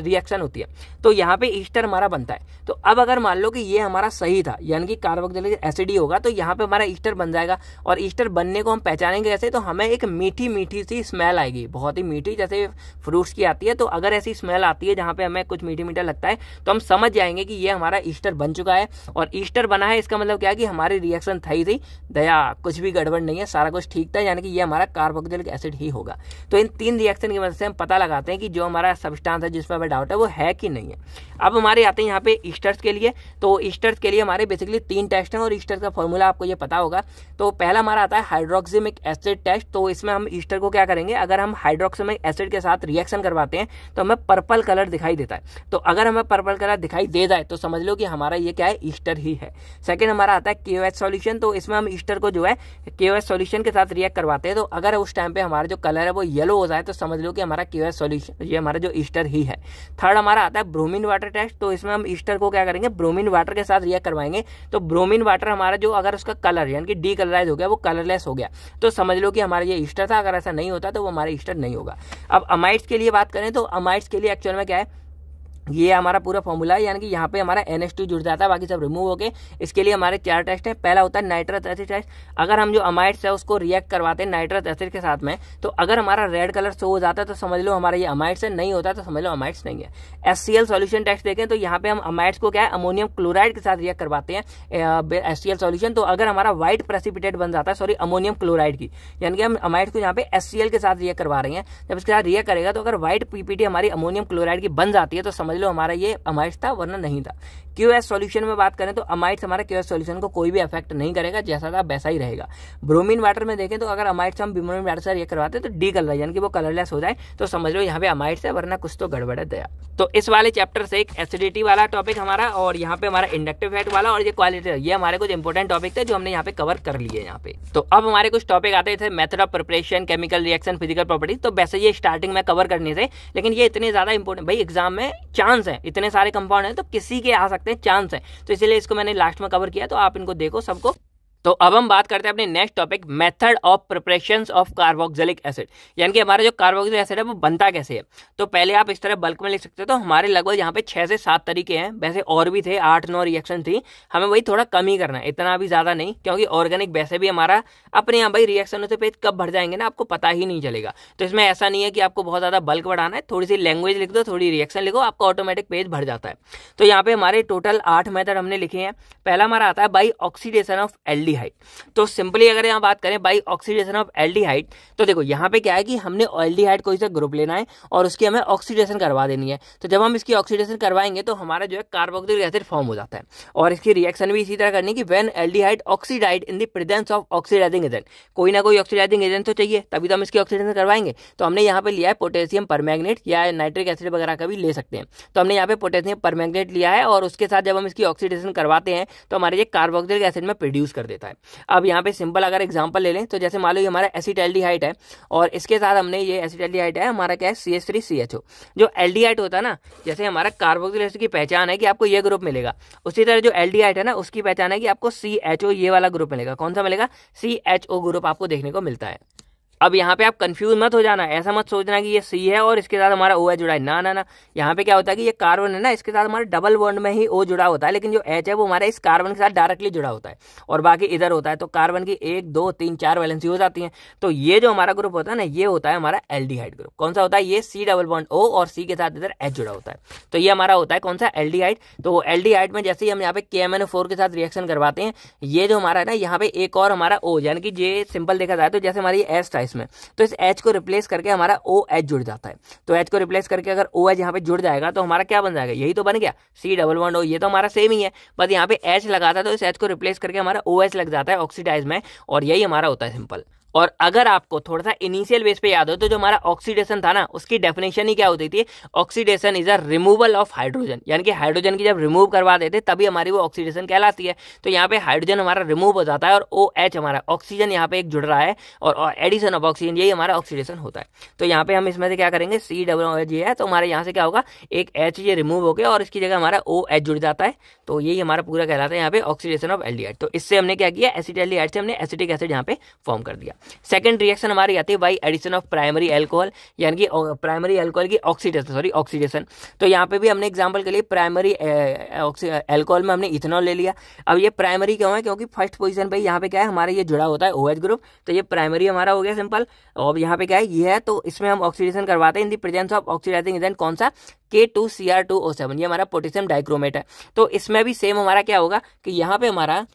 रिएक्शन होती है तो यहाँ पे ईस्टर हमारा बनता है तो अब अगर मान लो कि ये हमारा सही था यानी कि कार्बोक्सिलिक एसिड ही होगा तो यहाँ पे हमारा ईस्टर बन जाएगा और ईस्टर बनने को हम पहचानेंगे ऐसे तो हमें एक मीठी मीठी अच्छी स्मेल आएगी बहुत ही मीठी जैसे फ्रूट्स की आती है तो अगर ऐसी स्मेल आती है जहाँ पे हमें कुछ मीठी मीठा लगता है तो हम समझ जाएंगे कि ये हमारा ईस्टर बन चुका है और ईस्टर बना है इसका मतलब क्या है कि हमारी रिएक्शन थी थी दया कुछ भी गड़बड़ नहीं है सारा कुछ ठीक था यानी कि ये हमारा कार्बोक्जिलिक एसिड ही होगा तो इन तीन रिएक्शन की मदद से हम पता लगाते हैं कि जो हमारा सबस्टांस है जिस पर हमें डाउट है वो है कि नहीं है अब हमारे आते हैं यहाँ पे ईस्टर्स के लिए तो ईस्टर्स के लिए हमारे बेसिकली तीन टेस्ट हैं और ईस्टर का फॉर्मूला आपको ये पता होगा तो पहला हमारा आता है हाइड्रोक्सिमिक एसिड टेस्ट तो इसमें हम ईस्टर को क्या क्या करेंगे अगर हम हाइड्रोक्समिक एसिड के साथ रिएक्शन करवाते हैं तो हमें पर्पल कलर दिखाई देता है तो अगर हमें पर्पल कलर दिखाई दे जाए तो समझ लो कि हमारा ये क्या है ईस्टर ही है सेकेंड हमारा आता है के ओ तो इसमें हम ईस्टर को जो है के ओ के साथ रिएक्ट करवाते हैं तो अगर उस टाइम पर हमारा जो कलर है वो येलो हो जाए तो समझ लो कि हमारा के ओ ये हमारा जो ईस्टर ही है थर्ड हमारा आता है ब्रोमिन वाटर टेस्ट तो इसमें हम ईस्टर को क्या करेंगे ब्रोमिन वाटर के साथ रिएक्ट करवाएंगे तो ब्रोमिन वाटर हमारा जो अगर उसका कलर यानी कि डी कलराइज हो गया वो कलरलेस हो गया तो समझ लो कि हमारा ये ईस्टर था अगर ऐसा नहीं नहीं होता तो वो हमारा ईस्टर नहीं होगा अब अमाइट्स के लिए बात करें तो अमाइट्स के लिए एक्चुअल में क्या है ये हमारा पूरा फॉर्मूला है यानी कि यहाँ पे हमारा एन जुड़ जाता है बाकी सब रिमूव होके इसके लिए हमारे चार टेस्ट हैं पहला होता है नाइट्रस एसिड टेस्ट अगर हम जो अमाइड्स है उसको रिएक्ट करवाते हैं नाइट्रस एसिड के साथ में तो अगर हमारा रेड कलर शो हो जाता है तो समझ लो हमारा ये अमाइड्स है नहीं होता तो समझ लो अमाइड्स नहीं है S C L solution test देखें तो यहाँ पे हम अमाइड्स को क्या है अमोनियम क्लोराइड के साथ रिएक्ट करवाते हैं एस सी एल सोल्यूशन तो अगर हमारा व्हाइट प्रेसिपिटेट बन जाता है सॉरी अमोनियम क्लोराइड की यानी कि हम अमाइड्स को यहाँ पे एस सी एल के साथ रिएक्ट करवा रहे हैं जब इसके साथ रिएक्ट करेगा तो अगर व्हाइट पीपीटी हमारी अमोनियम क्लोराइड की बन जाती है तो समझ समझ लो हमारा ये अमाइश था वरना नहीं था क्यू एस सोल्यूशन में बात करें तो अमाइट्स हमारे क्यू एस सोल्यूशन को कोई भी अफेक्ट नहीं करेगा जैसा था वैसा ही रहेगा ब्रोमीन वाटर में देखें तो अगर अमाइट्स हम ब्रोमीन वाटर से ये करवाते तो डी कलर यानी कि वो कलरलेस हो जाए तो समझ लो यहाँ पे अमाइट्स है वरना कुछ तो गड़बड़ है दया तो इस वाले चैप्टर से एक एसिडिटी वाला टॉपिक हमारा और यहाँ पे हमारा इंडक्टिव फैट वाला और ये क्वालिटी ये हमारे कुछ इंपॉर्टेंट टॉपिक थे जो हमने यहाँ पे कवर कर लिए यहाँ पे तो अब हमारे कुछ टॉपिक आते थे method of preparation chemical reaction physical properties तो वैसे ये स्टार्टिंग में कवर करने थे लेकिन ये इतने ज्यादा इंपॉर्टेंट भाई एग्जाम में चांस है इतने सारे कंपाउंड है तो किसी के आ सकते सकते हैं चांस है तो इसलिए इसको मैंने लास्ट में कवर किया तो आप इनको देखो सबको तो अब हम बात करते हैं अपने next topic method of preparation of carboxylic acid यानी कि हमारा जो कार्बोक्सिलिक एसिड है वो बनता कैसे है तो पहले आप इस तरह बल्क में लिख सकते हो तो हमारे लगभग यहाँ पे छः से सात तरीके हैं वैसे और भी थे आठ नौ रिएक्शन थी हमें वही थोड़ा कम ही करना है इतना भी ज़्यादा नहीं क्योंकि ऑर्गेनिक वैसे भी हमारा अपने यहाँ भाई रिएक्शनों से पेज कब भर जाएंगे ना आपको पता ही नहीं चलेगा तो इसमें ऐसा नहीं है कि आपको बहुत ज़्यादा बल्क बढ़ाना है थोड़ी सी लैंग्वेज लिख दो थोड़ी रिएक्शन लिखो आपका ऑटोमेटिक पेज भर जाता है तो यहाँ पे हमारे टोटल आठ मेथड हमने लिखे हैं पहला हमारा आता है बाई ऑक्सीडेशन ऑफ एल एल्डिहाइड तो सिंपली अगर यहाँ बात करें बाई ऑक्सीडेशन ऑफ एल्डिहाइड तो देखो यहाँ पे क्या है कि हमने एल्डिहाइड को इसे ग्रुप लेना है और उसकी हमें ऑक्सीडेशन करवा देनी है तो जब हम इसकी ऑक्सीडेशन करवाएंगे तो हमारा जो है कार्बोक्सिल एसिड फॉर्म हो जाता है और इसकी रिएक्शन भी इसी तरह करनी कि when aldehyde oxidised in the presence of oxidising agent कोई ना कोई ऑक्सीडाइजिंग एजेंट तो चाहिए तभी तो हम इसकी ऑक्सीडेशन करवाएंगे तो हमने यहाँ पर लिया है पोटेशियम पर या नाइट्रिक एसिड वगैरह का भी ले सकते हैं तो हमने यहाँ पे पोटेशियम पर लिया है और उसके साथ जब हम इसकी ऑक्सीडेशन करवाते हैं तो हमारे ये कार्बोक्सिलिक एसिड में प्रोड्यूस कर देता है करता है अब यहाँ पे सिंपल अगर एग्जांपल ले लें तो जैसे मान लो ये हमारा एसिटेल्डिहाइड है और इसके साथ हमने ये एसिटेल्डिहाइड है हमारा क्या है सी एस जो एल होता है ना जैसे हमारा कार्बोक्सिल की पहचान है कि आपको ये ग्रुप मिलेगा उसी तरह जो एल है ना उसकी पहचान है कि आपको सी ये वाला ग्रुप मिलेगा कौन सा मिलेगा सी ग्रुप आपको देखने को मिलता है अब यहाँ पे आप कंफ्यूज मत हो जाना ऐसा मत सोचना कि ये सी है और इसके साथ हमारा ओ है जुड़ा है ना ना ना यहाँ पे क्या होता है कि ये कार्बन है ना इसके साथ हमारा डबल बॉन्ड में ही ओ जुड़ा होता है लेकिन जो एच है वो हमारा इस कार्बन के साथ डायरेक्टली जुड़ा होता है और बाकी इधर होता है तो कार्बन की एक दो तीन चार वैलेंसी हो जाती है तो ये जो हमारा ग्रुप होता है ना ये होता है हमारा एल ग्रुप कौन सा होता है ये सी डबल बॉन्ड ओ और सी के साथ इधर एच जुड़ा होता है तो ये हमारा होता है कौन सा एल तो एल में जैसे ही हम यहाँ पे के एम एन फोर के साथ रिएक्शन करवाते हैं ये जो हमारा है ना यहाँ पे एक और हमारा ओ यानी कि ये सिंपल देखा जाए तो जैसे हमारी एस टाइस इसमें तो इस एच को रिप्लेस करके हमारा ओ एच जुड़ जाता है तो एच को रिप्लेस करके अगर ओ एच यहाँ पे जुड़ जाएगा तो हमारा क्या बन जाएगा यही तो बन गया सी डबल वन ओ ये तो हमारा सेम ही है बस यहाँ पे एच लगाता है तो इस एच को रिप्लेस करके हमारा ओ एच लग जाता है ऑक्सीडाइज में और यही हमारा होता है सिंपल और अगर आपको थोड़ा सा इनिशियल बेस पे याद हो तो जो हमारा ऑक्सीडेशन था ना उसकी डेफिनेशन ही क्या होती थी oxidation is a removal of hydrogen यानी कि हाइड्रोजन की जब रिमूव करवा देते तभी हमारी वो ऑक्सीडेशन कहलाती है तो यहाँ पे हाइड्रोजन हमारा रिमूव हो जाता है और ओ OH हमारा ऑक्सीजन यहाँ पे एक जुड़ रहा है और एडिशन ऑफ ऑक्सीजन यही हमारा ऑक्सीडेशन होता है तो यहाँ पे हम इसमें से क्या करेंगे सी डब्ल्यू एच है तो हमारे यहाँ से क्या होगा एक एच ये रिमूव हो गया और इसकी जगह हमारा ओ एच जुड़ जाता है तो यही हमारा पूरा कहलाता है यहाँ पे ऑक्सीडेशन ऑफ एल्डिहाइड तो इससे हमने क्या किया एसिड एल्डिहाइड से हमने एसिटिक एसिड यहाँ पे फॉर्म कर दिया सेकेंड रिएक्शन हमारी आती है by addition of primary alcohol यानी कि प्राइमरी एल्कोहल की ऑक्सीडेशन सॉरी ऑक्सीडेशन तो यहाँ पे भी हमने एग्जाम्पल के लिए प्राइमरी एल्कोहल में हमने इथेनॉल ले लिया अब ये प्राइमरी क्यों है क्योंकि फर्स्ट पोजिशन पर यहाँ पे क्या है हमारा ये जुड़ा होता है एच ग्रुप तो ये प्राइमरी हमारा हो गया सिंपल और यहाँ पे क्या है ये है तो इसमें हम ऑक्सीडेशन करवाते हैं in the presence of oxidising agent कौन सा K two C R two O seven ये हमारा पोटेशियम डाइक्रोमेट है तो इसमें भी सेम हमारा क्या होगा कि यहाँ पे हमारा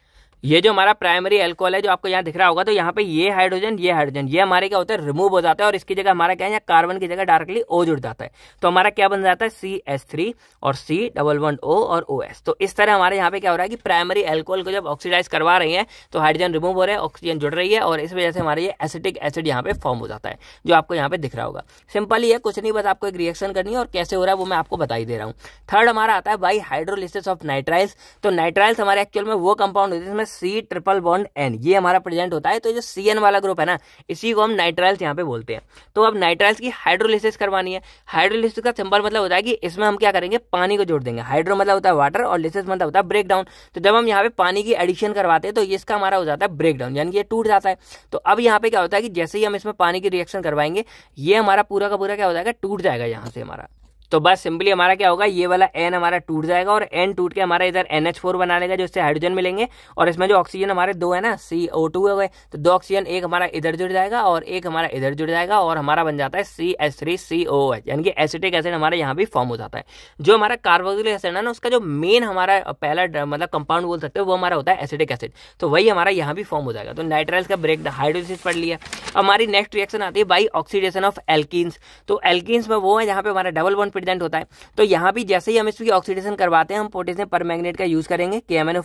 ये जो हमारा प्राइमरी एल्कोहल है जो आपको यहाँ दिख रहा होगा तो यहाँ पे ये हाइड्रोजन ये हाइड्रोजन ये हमारे क्या होता है रिमूव हो जाता है और इसकी जगह हमारा क्या है यहाँ कार्बन की जगह डायरेक्टली ओ जुड़ जाता है तो हमारा क्या बन जाता है सी एस थ्री और सी डबल वन ओ और ओ एस तो इस तरह हमारे यहाँ पे क्या हो रहा है कि प्राइमरी एल्कोहल को जब ऑक्सीडाइज करवा रही है तो हाइड्रोजन रिमूव हो रहा है ऑक्सीजन जुड़ रही है और इस वजह से हमारे ये एसिटिक एसिड यहाँ पे फॉर्म हो जाता है जो आपको यहाँ पे दिख रहा होगा सिंपल ही है कुछ नहीं बस आपको एक रिएक्शन करनी है और कैसे हो रहा है वो मैं आपको बताई दे रहा हूँ थर्ड हमारा आता है बाई हाइड्रोलिस ऑफ नाइट्राइल्स तो नाइट्राइल्स हमारे एक्चुअल में वो कंपाउंड होते हैं सी ट्रिपल बॉन्ड एन ये हमारा प्रेजेंट होता है तो जो सी एन वाला ग्रुप है ना इसी को हम नाइट्राइल्स यहाँ पे बोलते हैं तो अब नाइट्राइल्स की हाइड्रोलिसिस करवानी है हाइड्रोलिसिस का सिंपल मतलब होता है कि इसमें हम क्या करेंगे पानी को जोड़ देंगे हाइड्रो मतलब होता है वाटर और लिसिस मतलब होता है ब्रेक डाउन तो जब हम यहाँ पे पानी की एडिशन करवाते हैं तो इसका हमारा हो जाता है ब्रेक डाउन यानी कि ये टूट जाता है तो अब यहाँ पे क्या होता है कि जैसे ही हम इसमें पानी की रिएक्शन करवाएंगे ये हमारा पूरा का पूरा क्या हो जाएगा टूट जाएगा यहाँ से हमारा तो बस सिंपली हमारा क्या होगा ये वाला एन हमारा टूट जाएगा और एन टूट के हमारा इधर एन एच फोर बना लेगा जो इससे हाइड्रोजन मिलेंगे और इसमें जो ऑक्सीजन हमारे दो है ना सी ओ टू हो गए तो दो ऑक्सीजन एक हमारा इधर जुड़ जाएगा और एक हमारा इधर जुड़ जाएगा और हमारा बन जाता है C S three C O H यानी कि एसिटिक एसिड हमारा यहाँ भी फॉर्म हो जाता है जो हमारा कार्बोक्सिलिक एसिड है ना उसका जो मेन हमारा पहला मतलब कंपाउंड बोल सकते हो वो हमारा होता है एसिटिक एसिड तो वही हमारा यहाँ भी फॉर्म हो जाएगा तो नाइट्राइल्स का ब्रेक हाइड्रोलिसिस पढ़ लिया हमारी नेक्स्ट रिएक्शन आती है बाई ऑक्सीडेशन ऑफ एल्किस तो एल्किस में वो है जहाँ पे हमारा डबल बॉन्ड प्रेजेंट होता है तो यहाँ भी जैसे ही हम इसकी ऑक्सीडेशन करवाते हैं हम पोटेशियम पर का यूज़ करेंगे के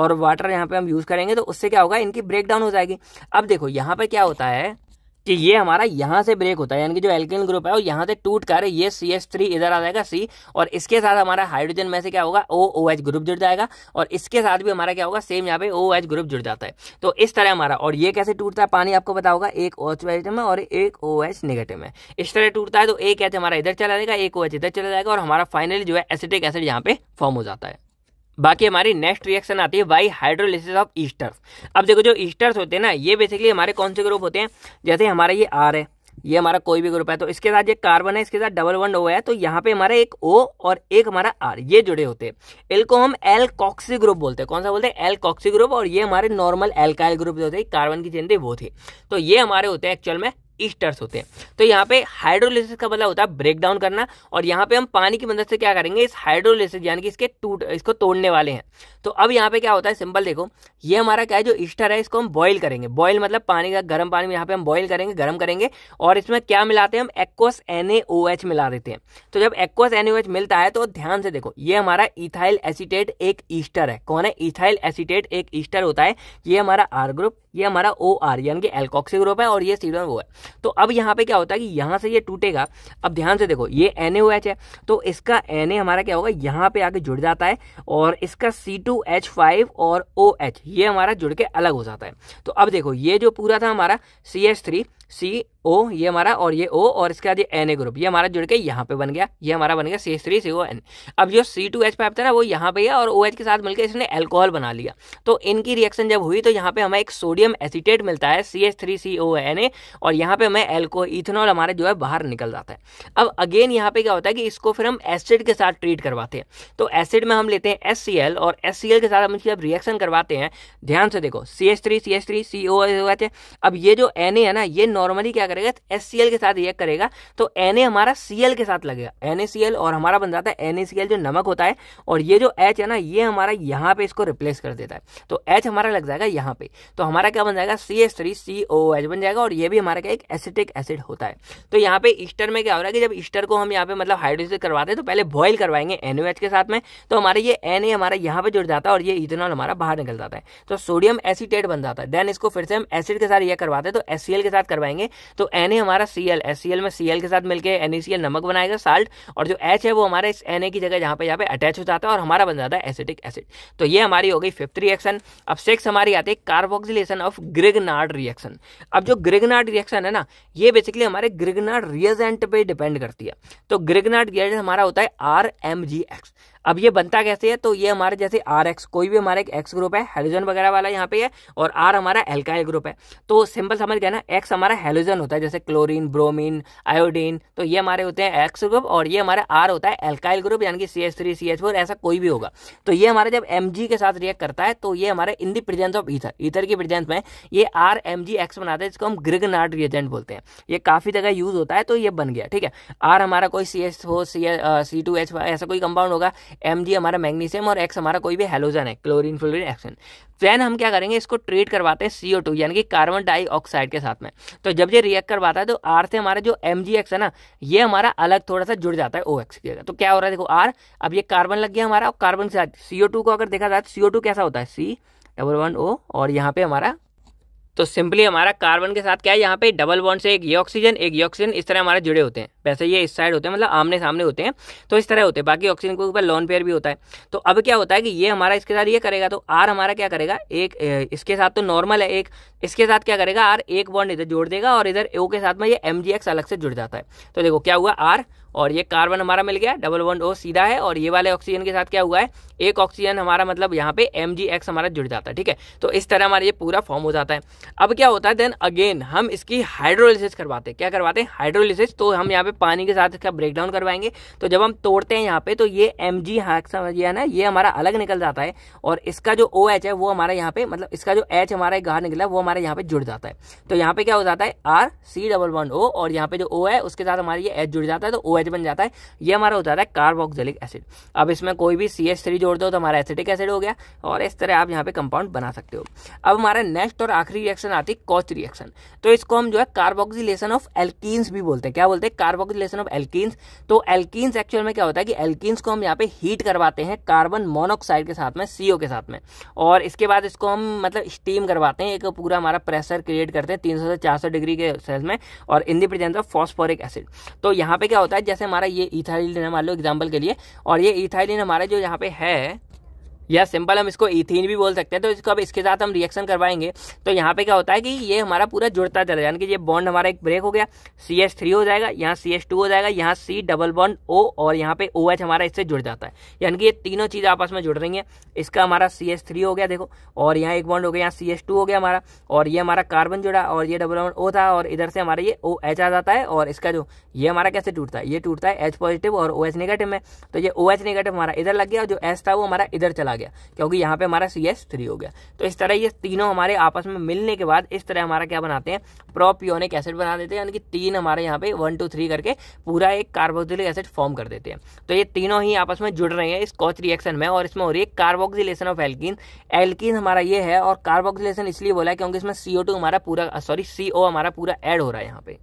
और वाटर यहाँ पे हम यूज़ करेंगे तो उससे क्या होगा इनकी ब्रेक डाउन हो जाएगी अब देखो यहाँ पर क्या होता है कि ये हमारा यहाँ से ब्रेक होता है यानी कि जो एल्केन ग्रुप है वो यहाँ से टूट कर ये सी एस थ्री इधर आ जाएगा सी और इसके साथ हमारा हाइड्रोजन में से क्या होगा ओ ओ एच ग्रुप जुड़ जाएगा और इसके साथ भी हमारा क्या होगा सेम यहाँ पे ओ एच ग्रुप जुड़ जाता है तो इस तरह हमारा और ये कैसे टूटता है पानी आपको पता होगा एक ओ एच पॉजिटिव में और एक ओ एच नेगेटिव में इस तरह टूटता है तो एक एच हमारा इधर चला जाएगा एक ओ एच इधर चला जाएगा और हमारा फाइनली जो है एसिटिक एसिड यहाँ पे फॉर्म हो जाता है बाकी हमारी नेक्स्ट रिएक्शन आती है बाई हाइड्रोलिसिस ऑफ ईस्टर्स अब देखो जो ईस्टर्स होते हैं ना ये बेसिकली हमारे कौन से ग्रुप होते हैं जैसे हमारा ये आर है ये हमारा कोई भी ग्रुप है तो इसके साथ ये कार्बन है इसके साथ डबल वन ओ है तो यहाँ पे हमारा एक ओ और एक हमारा आर ये जुड़े होते हैं एल को हम एल कॉक्सी ग्रुप बोलते हैं कौन सा बोलते हैं एल कॉक्सी ग्रुप और ये हमारे नॉर्मल एल्काइल ग्रुप जो होते हैं कार्बन की चेन वो थी तो ये हमारे होते हैं एक्चुअल में ईस्टर्स होते हैं तो यहाँ पे हाइड्रोलिसिस का मतलब होता है ब्रेक डाउन करना और यहाँ पे हम पानी की मदद से क्या करेंगे इस हाइड्रोलिसिस यानी कि इसके टूट इसको तोड़ने वाले हैं तो अब यहाँ पे क्या होता है सिंपल देखो ये हमारा क्या है जो ईस्टर है इसको हम बॉईल करेंगे बॉईल मतलब पानी का गर्म पानी यहाँ पे हम बॉईल करेंगे गर्म करेंगे और इसमें क्या मिलाते हैं हम एक्वस एन मिला देते हैं तो जब एक्वस एन मिलता है तो ध्यान से देखो ये हमारा इथाइल एसिटेट एक ईस्टर है कौन है इथाइल एसिटेट एक ईस्टर होता है ये हमारा आर ग्रुप ये हमारा ओ आर यानी कि एल्कोक्सी ग्रुप है और ये सीडन वो है तो अब यहाँ पे क्या होता है कि यहाँ से ये टूटेगा अब ध्यान से देखो ये एन है तो इसका एन हमारा क्या होगा यहाँ पे आके जुड़ जाता है और इसका सी टू एच फाइव और ओ OH, एच ये हमारा जुड़ के अलग हो जाता है तो अब देखो ये जो पूरा था हमारा सी एच थ्री सी ओ ये हमारा और ये ओ और इसके बाद ये एन ए ग्रुप ये हमारा जुड़ के यहाँ पे बन गया ये हमारा बन गया C S three C O N अब जो सी टू एच पाइप था ना वो यहाँ पे है और ओ एच के साथ मिलकर इसने एल्कोहल बना लिया तो इनकी रिएक्शन जब हुई तो यहाँ पे हमें एक सोडियम एसिटेट मिलता है C S three C O N A और यहाँ पे हमें एल्को इथेनॉल हमारा जो है बाहर निकल जाता है अब अगेन यहाँ पे क्या होता है कि इसको फिर हम एसिड के साथ ट्रीट करवाते हैं तो एसिड में हम लेते हैं एस सी एल और एस सी एल के साथ हम इसकी अब रिएक्शन करवाते हैं ध्यान से देखो C S three C S three C O H अब ये जो एन ए है ना ये नॉर्मली क्या करेगा एस सी एल के साथ रिएक्ट करेगा तो एन ए हमारा सी एल के साथ लगेगा एन ए सी एल और हमारा बन जाता है एन ए सी एल जो नमक होता है और ये जो एच है ना ये हमारा यहाँ पे इसको रिप्लेस कर देता है तो एच हमारा लग जाएगा यहाँ पे तो हमारा क्या बन जाएगा C S three C O H बन जाएगा और ये भी हमारा क्या एक एसिटिक एसिड होता है तो यहाँ पे ईस्टर में क्या हो रहा है कि जब ईस्टर को हम यहाँ पे मतलब हाइड्रोजन करवाते हैं तो पहले बॉयल करवाएंगे एन ओ एच के साथ में तो हमारे ये एन ए हमारा यहाँ पे जुड़ जाता है और ये इथेनॉल हमारा बाहर निकल जाता है तो सोडियम एसिटेट बन जाता है देन इसको फिर से हम एसिड के साथ ये करवाते हैं तो एस के साथ करवाएंगे बनाएंगे तो एन ए हमारा C L S C L में सी एल के साथ मिलकर N E e C L नमक बनाएगा साल्ट और जो एच है वो हमारे इस एन ए की जगह जहाँ पे यहाँ पे अटैच हो जाता है और हमारा बन जाता है एसिटिक एसिड तो ये हमारी हो गई फिफ्थ रिएक्शन अब सिक्स हमारी आती है कार्बोक्सिलेशन ऑफ ग्रिगनार्ड रिएक्शन अब जो ग्रिगनार्ड रिएक्शन है ना ये बेसिकली हमारे ग्रिगनार्ड रिएजेंट पे डिपेंड करती है तो ग्रिगनार्ड रिएजेंट हमारा होता है आर एम जी एक्स अब ये बनता कैसे है तो ये हमारे जैसे आर एक्स कोई भी हमारा एक एक्स ग्रुप है हेलोजन वगैरह वाला यहाँ पे है और आर हमारा एल्काइल ग्रुप है तो सिंपल समझ गया ना एक्स हमारा हेलोजन होता है जैसे क्लोरीन ब्रोमीन आयोडीन तो ये हमारे होते हैं एक्स ग्रुप और ये हमारा आर होता है एल्काइल ग्रुप यानी कि C H three C H four ऐसा कोई भी होगा तो ये हमारा जब एम जी के साथ रिएक्ट करता है तो ये हमारे in the presence of ether ether की प्रेजेंस में ये आर एम जी एक्स बनाता है जिसको हम ग्रिगनाट रिएजेंट बोलते हैं ये काफ़ी जगह यूज होता है तो ये बन गया ठीक है आर हमारा कोई C S four C C two H ऐसा कोई कंपाउंड होगा एम जी हमारा मैग्नीशियम और एक्स हमारा कोई भी हेलोजन है क्लोरीन फ्लोरीन एक्सन फैन हम क्या करेंगे इसको ट्रीट करवाते हैं सी टू यानी कि कार्बन डाइऑक्साइड के साथ में तो जब ये रिएक्ट करवाता है तो आर से हमारा जो एम जी एक्स है ना ये हमारा अलग थोड़ा सा जुड़ जाता है ओ एक्स की तो क्या हो रहा है देखो आर अब ये कार्बन लग गया हमारा और कार्बन के साथ सी टू को अगर देखा जाए तो सी टू कैसा होता है सी डबल वन ओ और यहाँ पे हमारा तो सिंपली हमारा कार्बन के साथ क्या है यहाँ पे डबल बॉन्ड से एक ये ऑक्सीजन एक ये ऑक्सीजन इस तरह हमारे जुड़े होते हैं वैसे ये इस साइड होते हैं मतलब आमने सामने होते हैं तो इस तरह होते हैं बाकी ऑक्सीजन के ऊपर लॉन पेयर भी होता है तो अब क्या होता है कि ये हमारा इसके साथ ये करेगा तो आर हमारा क्या करेगा एक इसके साथ तो नॉर्मल है एक इसके साथ क्या करेगा आर एक बॉन्ड इधर जोड़ देगा और इधर ओ के साथ में ये एम अलग से जुड़ जाता है तो देखो क्या हुआ आर और ये कार्बन हमारा मिल गया डबल वन ओ सीधा है और ये वाले ऑक्सीजन के साथ क्या हुआ है एक ऑक्सीजन हमारा मतलब यहाँ पे एम जी एक्स हमारा जुड़ जाता है ठीक है तो इस तरह हमारा ये पूरा फॉर्म हो जाता है अब क्या होता है देन अगेन हम इसकी हाइड्रोलिसिस करवाते हैं क्या करवाते हैं हाइड्रोलिसिस तो हम यहाँ पे पानी के साथ इसका डाउन करवाएंगे तो जब हम तोड़ते हैं यहाँ पे तो ये एम जी समझिए ना ये हमारा अलग निकल जाता है और इसका जो ओ OH है वो हमारा यहाँ पे मतलब इसका जो एच हमारा गाहर निकला वो हमारे यहाँ पे जुड़ जाता है तो यहाँ पे क्या हो जाता है R C double one O और यहाँ पे जो ओ है उसके साथ हमारे ये एच जुड़ जाता है तो ओ ओएच बन जाता है ये हमारा हो जाता है कार्बोक्सिलिक एसिड अब इसमें कोई भी सी एच थ्री जोड़ दो तो हमारा एसिटिक एसिड हो गया और इस तरह आप यहाँ पे कंपाउंड बना सकते हो अब हमारा नेक्स्ट और आखिरी रिएक्शन आती है कॉच रिएक्शन तो इसको हम जो है कार्बोक्सिलेशन ऑफ एल्किन्स भी बोलते हैं क्या बोलते हैं कार्बोक्सिलेशन ऑफ एल्किन्स तो एल्किन्स एक्चुअल में क्या होता है कि एल्किन्स को हम यहाँ पे हीट करवाते हैं कार्बन मोनोक्साइड के साथ में सीओ के साथ में और इसके बाद इसको हम मतलब स्टीम करवाते हैं एक पूरा हमारा प्रेशर क्रिएट करते हैं 300 से 400 डिग्री के सेल्स में और in the presence of phosphoric acid तो यहाँ पे क्या होता है जैसे हमारा ये इथाइलिन है मान लो एग्जाम्पल के लिए और ये इथाइलिन हमारा जो यहाँ पे है या सिंपल हम इसको इथीन भी बोल सकते हैं तो इसको अब इसके साथ हम रिएक्शन करवाएंगे तो यहाँ पे क्या होता है कि ये हमारा पूरा जुड़ता चला यानी कि ये बॉन्ड हमारा एक ब्रेक हो गया सी एस थ्री हो जाएगा यहाँ सी एस टू हो जाएगा यहाँ सी डबल बॉन्ड ओ और यहाँ पे ओ एच हमारा इससे जुड़ जाता है यानी कि ये तीनों चीज़ आपस में जुड़ रही हैं इसका हमारा सी एस थ्री हो गया देखो और यहाँ एक बॉन्ड हो गया यहाँ सी एस टू हो गया हमारा और ये हमारा कार्बन जुड़ा और ये डबल बॉन्ड ओ था और इधर से हमारा ये ओ एच आ जाता है और इसका जो ये हमारा कैसे टूटता है ये टूटता है एच पॉजिटिव और ओ एच नेगेटिव में तो ये ओ एच नेगेटिव हमारा इधर लग गया और जो एच था वो हमारा इधर चला गया गया क्योंकि यहाँ पे हमारा सी एस थ्री हो गया तो इस तरह ये तीनों हमारे आपस में मिलने के बाद इस तरह हमारा क्या बनाते हैं प्रोपियोनिक एसिड बना देते हैं यानी कि तीन हमारे यहाँ पे वन टू थ्री करके पूरा एक कार्बोक्सिलिक एसिड फॉर्म कर देते हैं तो ये तीनों ही आपस में जुड़ रहे हैं इस कॉच रिएक्शन में और इसमें हो रही है कार्बोक्सिलेशन ऑफ एल्किन एल्किन हमारा ये है और कार्बोक्सिलेशन इसलिए बोला क्योंकि इसमें सी हमारा पूरा सॉरी सी हमारा पूरा एड हो रहा है यहाँ पे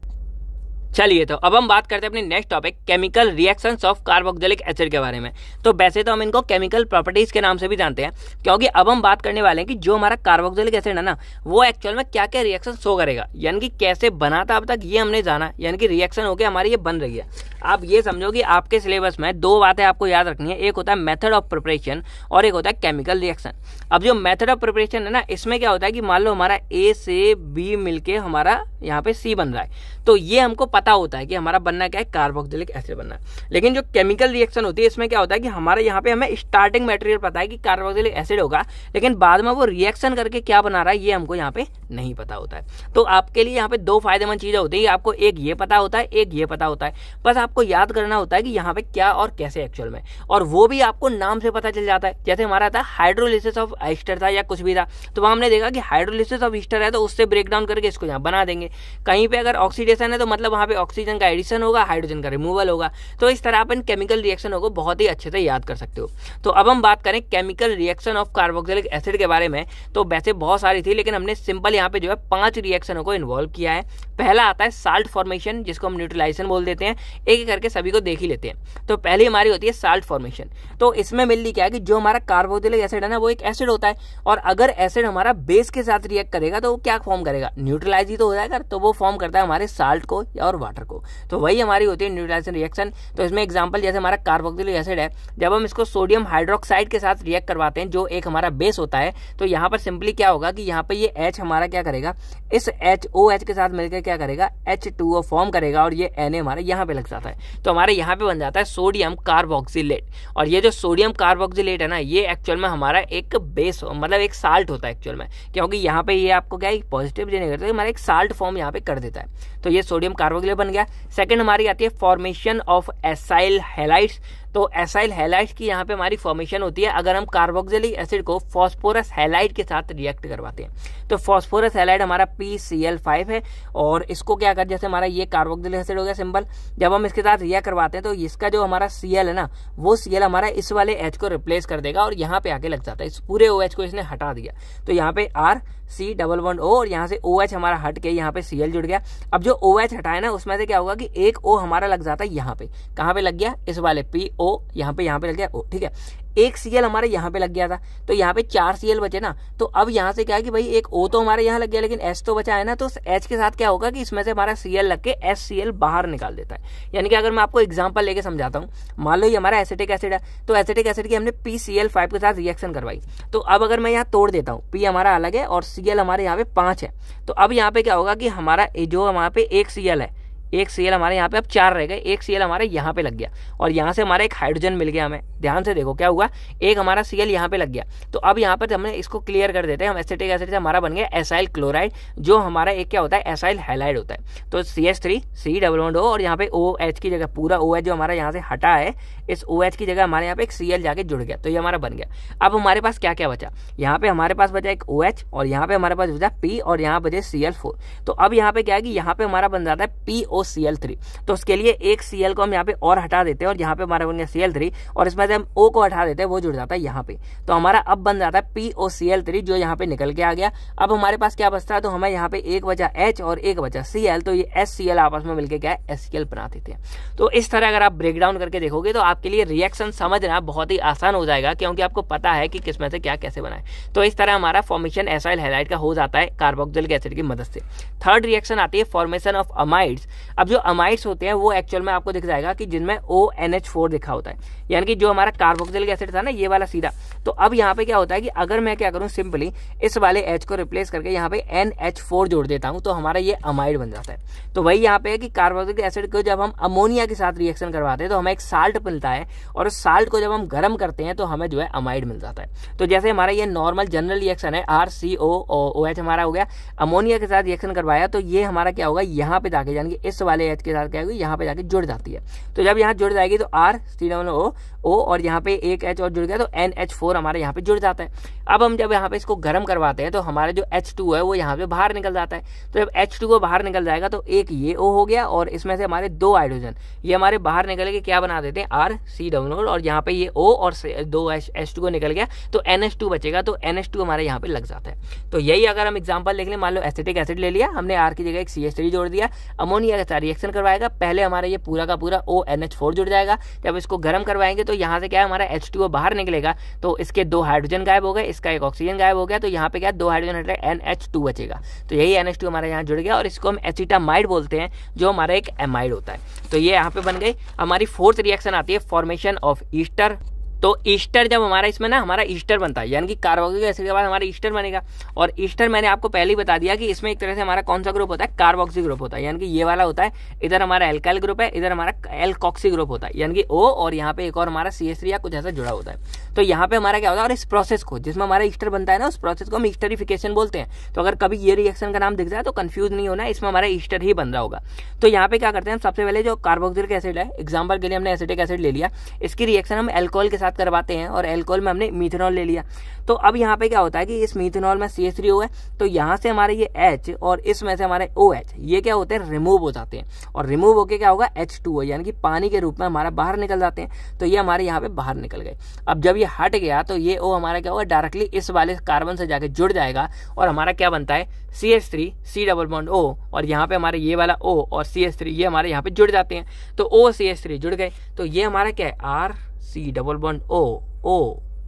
चलिए तो अब हम बात करते हैं अपने next topic chemical reaction of carboxylic acid के बारे में तो वैसे तो हम इनको केमिकल प्रॉपर्टीज़ के नाम से भी जानते हैं क्योंकि अब हम बात करने वाले हैं कि जो हमारा कार्बोक्जिलिक एसिड है ना वो एक्चुअल में क्या क्या रिएक्शन शो करेगा यानी कि कैसे बना था अब तक ये हमने जाना यानी कि रिएक्शन होकर हमारी ये बन रही है आप ये समझो कि आपके सिलेबस में दो बातें आपको याद रखनी है एक होता है मेथड ऑफ प्रिपरेशन और एक होता है केमिकल रिएक्शन अब जो मेथड ऑफ प्रिपरेशन है ना इसमें क्या होता है कि मान लो हमारा ए से बी मिलके हमारा यहाँ पे सी बन रहा है तो ये हमको पता पता होता है कि हमारा बनना क्या है कार्बोक्सिलिक एसिड बनना है लेकिन जो केमिकल रिएक्शन होती है इसमें क्या होता है कि हमारे यहाँ पे हमें स्टार्टिंग मटेरियल पता है कि कार्बोक्सिलिक एसिड होगा लेकिन बाद में वो रिएक्शन करके क्या बना रहा है ये हमको यहाँ पे नहीं पता होता है तो आपके लिए यहाँ पे दो फायदेमंद चीज़ें होती है आपको एक ये पता होता है एक ये पता होता है बस आपको याद करना होता है कि यहाँ पे क्या और कैसे एक्चुअल में और वो भी आपको नाम से पता चल जाता है जैसे हमारा था हाइड्रोलिसिस ऑफ ईस्टर था या कुछ भी था तो वहाँ हमने देखा कि हाइड्रोलिसिस ऑफ ईस्टर है तो उससे ब्रेक डाउन करके इसको यहाँ बना देंगे कहीं पर अगर ऑक्सीडेशन है तो मतलब वहाँ यहाँ पे ऑक्सीजन का एडिशन होगा हाइड्रोजन का रिमूवल होगा तो इस तरह अपन केमिकल रिएक्शनों को बहुत ही अच्छे से याद कर सकते हो तो अब हम बात करें chemical reaction of carboxylic acid के बारे में तो वैसे बहुत सारी थी लेकिन हमने सिंपल यहाँ पे जो है पांच रिएक्शनों को इन्वॉल्व किया है पहला आता है साल्ट फॉर्मेशन जिसको हम न्यूट्रलाइजेशन बोल देते हैं एक एक करके सभी को देख ही लेते हैं तो पहली हमारी होती है साल्ट फॉर्मेशन तो इसमें मिलनी क्या है कि जो हमारा कार्बोक्सिलिक एसिड है ना वो एक एसिड होता है और अगर एसिड हमारा बेस के साथ रिएक्ट करेगा तो वो क्या फॉर्म करेगा न्यूट्रलाइज ही तो हो जाएगा तो वो फॉर्म करता है हमारे साल्ट को और और वाटर को तो वही हमारी होती है न्यूट्रलाइजेशन रिएक्शन तो इसमें एग्जाम्पल जैसे हमारा कार्बोक्सिलिक एसिड है जब हम इसको सोडियम हाइड्रोक्साइड के साथ रिएक्ट करवाते हैं जो एक हमारा बेस होता है तो यहाँ पर सिंपली क्या होगा कि यहाँ पर ये एच हमारा क्या करेगा इस एच ओ एच के साथ मिलकर क्या करेगा एच टू ओ फॉर्म करेगा और ये एन ए हमारा यहाँ पर लग जाता है तो हमारे यहाँ पर बन जाता है सोडियम कार्बोक्सिलेट और ये जो सोडियम कार्बोक्सिलेट है ना ये एक्चुअल में हमारा एक बेस मतलब एक साल्ट होता है एक्चुअल में क्योंकि यहाँ पर ये आपको क्या है पॉजिटिव जेने करता है हमारा एक साल्ट फॉर्म यहाँ पर कर देता है तो ये सोडियम कार्बोक्सिलेट बन गया सेकंड हमारी आती है फॉर्मेशन ऑफ एसाइल हेलाइट्स तो एसाइल हैलाइड्स की यहाँ पे हमारी फॉर्मेशन होती है अगर हम कार्बोक्सिलिक एसिड को फॉस्फोरस हैलाइड के साथ रिएक्ट करवाते हैं तो फॉस्फोरस हैलाइड हमारा पी सी एल फाइव है और इसको क्या कर जैसे हमारा ये कार्बोक्सिलिक एसिड हो गया सिंपल जब हम इसके साथ रिएक्ट करवाते हैं तो इसका जो हमारा सी एल है ना वो सी एल हमारा इस वाले एच को रिप्लेस कर देगा और यहाँ पे आके लग जाता है इस पूरे ओ OH को इसने हटा दिया तो यहाँ पे R C double one O और यहाँ से ओ OH हमारा हट के यहाँ पे सी एल जुड़ गया अब जो ओ OH हटाया ना उसमें से क्या होगा कि एक ओ हमारा लग जाता है यहाँ पे कहाँ पे लग गया इस वाले पी ओ यहाँ पे यहाँ पे लग गया ओ ठीक है एक सी एल हमारे यहाँ पे लग गया था तो यहाँ पे चार सी एल बचे ना तो अब यहाँ से क्या है कि भाई एक ओ तो हमारे यहाँ लग गया लेकिन एस तो बचा है ना तो एच के साथ क्या होगा कि इसमें से हमारा सी एल लग के एस सी एल बाहर निकाल देता है यानी कि अगर मैं आपको एग्जाम्पल लेके समझाता हूँ मान लो ये हमारा एसिटिक एसिड है तो एसिटिक एसिड की हमने पी सी एल फाइव के साथ रिएक्शन करवाई तो अब अगर मैं यहाँ तोड़ देता हूँ पी हमारा अलग है और सी एल हमारे यहाँ पे पाँच है तो अब यहाँ पे क्या होगा कि हमारा जो वहाँ पे एक सी एल है एक सी हमारे यहाँ पे अब चार रह गए एक सी हमारे यहाँ पे लग गया और यहाँ से हमारा एक हाइड्रोजन मिल गया हमें ध्यान से देखो क्या हुआ एक हमारा सी एल यहाँ पे लग गया तो अब यहाँ पर हमने इसको क्लियर कर देते हैं हम एसिटिक एसिड से हमारा बन गया एसाइल क्लोराइड जो हमारा एक क्या होता है एसाइल हेलाइड होता है तो C S three C double one O और यहाँ पे ओ एच की जगह पूरा ओ एच जो हमारा यहाँ से हटा है इस ओ एच की जगह हमारे यहाँ पे एक सी एल जाके जुड़ गया तो ये हमारा बन गया अब हमारे पास क्या क्या बचा यहाँ पे हमारे पास बचा एक ओ एच और यहाँ पे हमारे पास बचा पी और यहाँ बचे सी एल फोर तो अब यहाँ पे क्या है कि यहाँ पे हमारा बन जाता है P O O C L three तो उसके लिए एक सी एल को हम यहाँ पे और हटा देते हैं और यहाँ पे हमारा बन गया सी एल थ्री और इसमें से हम ओ को हटा देते हैं वो जुड़ जाता है यहाँ पे तो हमारा अब बन जाता है P O C L three जो यहाँ पे निकल के आ गया अब हमारे पास क्या बचता है तो हमें यहाँ पे एक बचा एच और एक बचा सी एल तो ये एस सी एल आपस में मिलकर क्या है एस सी एल बना देते हैं तो इस तरह अगर आप ब्रेक डाउन करके देखोगे तो आपके लिए रिएक्शन समझना बहुत ही आसान हो जाएगा क्योंकि आपको पता है कि किसमें से क्या कैसे बनाए तो इस तरह हमारा फॉर्मेशन एसाइल हेलाइट का हो जाता है कार्बोक्सिलिक एसिड की मदद से थर्ड रिएक्शन आती है फॉर्मेशन ऑफ अमाइड्स अब जो अमाइड्स होते हैं वो एक्चुअल में आपको दिख जाएगा कि जिनमें ओ एन एच फोर दिखा होता है यानी कि जो हमारा कार्बोक्सिल एसिड था ना ये वाला सीधा तो अब यहाँ पे क्या होता है कि अगर मैं क्या करूँ सिंपली इस वाले एच को रिप्लेस करके यहाँ पे एन एच फोर जोड़ देता हूँ तो हमारा ये अमाइड बन जाता है तो वही यहाँ पे है कि कार्बोक्सिल एसिड को जब हम अमोनिया के साथ रिएक्शन करवाते हैं तो हमें एक साल्ट मिलता है और उस साल्ट को जब हम गर्म करते हैं तो हमें जो है अमाइड मिल जाता है तो जैसे हमारा ये नॉर्मल जनरल रिएक्शन है R C O O H हमारा हो गया अमोनिया के साथ रिएक्शन करवाया तो ये हमारा क्या होगा यहाँ पे जाके यानी कि इस वाले एच के साथ क्या होगी यहाँ पे जाके जुड़ जाती है तो जब यहाँ जुड़ जाएगी तो आर सी डबल ओ ओ और यहाँ पे एक एच और जुड़ गया तो एन एच फोर हमारे यहाँ पे जुड़ जाता है अब हम जब यहाँ पे इसको गर्म करवाते हैं तो हमारा जो एच टू है वो यहाँ पे बाहर निकल जाता है तो जब एच टू को बाहर निकल जाएगा तो एक ये ओ हो गया और इसमें से हमारे दो हाइड्रोजन ये हमारे बाहर निकल के क्या बना देते हैं आर सी डबल और यहाँ पे ये ओ और दो एच एच टू को निकल गया तो एन एच टू बचेगा तो एन एच टू हमारे यहाँ पे लग जाता है तो यही अगर हम एग्जाम्पल देख लें मान लो एसिटिक एसिड ले लिया हमने आर की जगह एक सी एस थ्री जोड़ दिया अमोनिया इसका रिएक्शन करवाएगा पहले हमारा ये पूरा का पूरा ओ एन एच फोर जुड़ जाएगा जब इसको गर्म करवाएंगे तो यहाँ से क्या है हमारा एच टू ओ बाहर निकलेगा तो इसके दो हाइड्रोजन गायब हो गए इसका एक ऑक्सीजन गायब हो गया तो यहाँ पे क्या दो हाइड्रोजन हट रहा है एन एच टू बचेगा तो यही एन एच टू हमारा यहाँ जुड़ गया और इसको हम एसिटामाइड बोलते हैं जो हमारा एक एमाइड होता है तो ये यहाँ पे बन गई हमारी फोर्थ रिएक्शन आती है फॉर्मेशन ऑफ ईस्टर तो ईस्टर जब हमारा इसमें ना हमारा ईस्टर बनता है यानी कि कार्बोक्सिलिक एसिड के बाद हमारा ईस्टर बनेगा और ईस्टर मैंने आपको पहले ही बता दिया कि इसमें एक तरह से हमारा कौन सा ग्रुप होता है कार्बोक्सी ग्रुप होता है यानी कि ये वाला होता है इधर हमारा एल्काइल ग्रुप है इधर हमारा एल्कॉक्सी ग्रुप होता है यानी कि ओ और यहाँ पे एक और हमारा सी एस या कुछ ऐसा जुड़ा होता है तो यहाँ पे हमारा क्या होता है और इस प्रोसेस को जिसमें हमारा ईस्टर बनता है ना उस प्रोसेस को हम ईस्टरिफिकेशन बोलते हैं तो अगर कभी ये रिएक्शन का नाम दिख जाए तो कन्फ्यूज नहीं होना इसमें हमारा ईस्टर ही बन रहा होगा तो यहाँ पे क्या करते हैं हम सबसे पहले जो कार्बोक्सिलिक एसिड है एग्जाम्पल के लिए हमने एसिटिक एसिड ले लिया इसकी रिएक्शन हम एल्कोहल के साथ साथ करवाते हैं और एल्कोहल में हमने मीथेनॉल ले लिया तो अब यहाँ पे क्या होता है कि इस मीथेनॉल में सी थ्री है तो यहाँ से हमारे ये एच और इसमें से हमारे ओ एच ये क्या होते हैं रिमूव हो जाते हैं और रिमूव होकर क्या होगा एच टू ओ यानी कि पानी के रूप में हमारा बाहर निकल जाते हैं तो ये हमारे यहाँ पे बाहर निकल गए अब जब ये हट गया तो ये ओ हमारा क्या होगा डायरेक्टली इस वाले कार्बन से जाके जुड़ जाएगा और हमारा क्या बनता है C S three C double bond O और यहाँ पे हमारे ये वाला ओ और सी एस थ्री ये हमारे यहाँ पे जुड़ जाते हैं तो ओ सी एस थ्री जुड़ गए तो ये हमारा क्या है R C double bond O O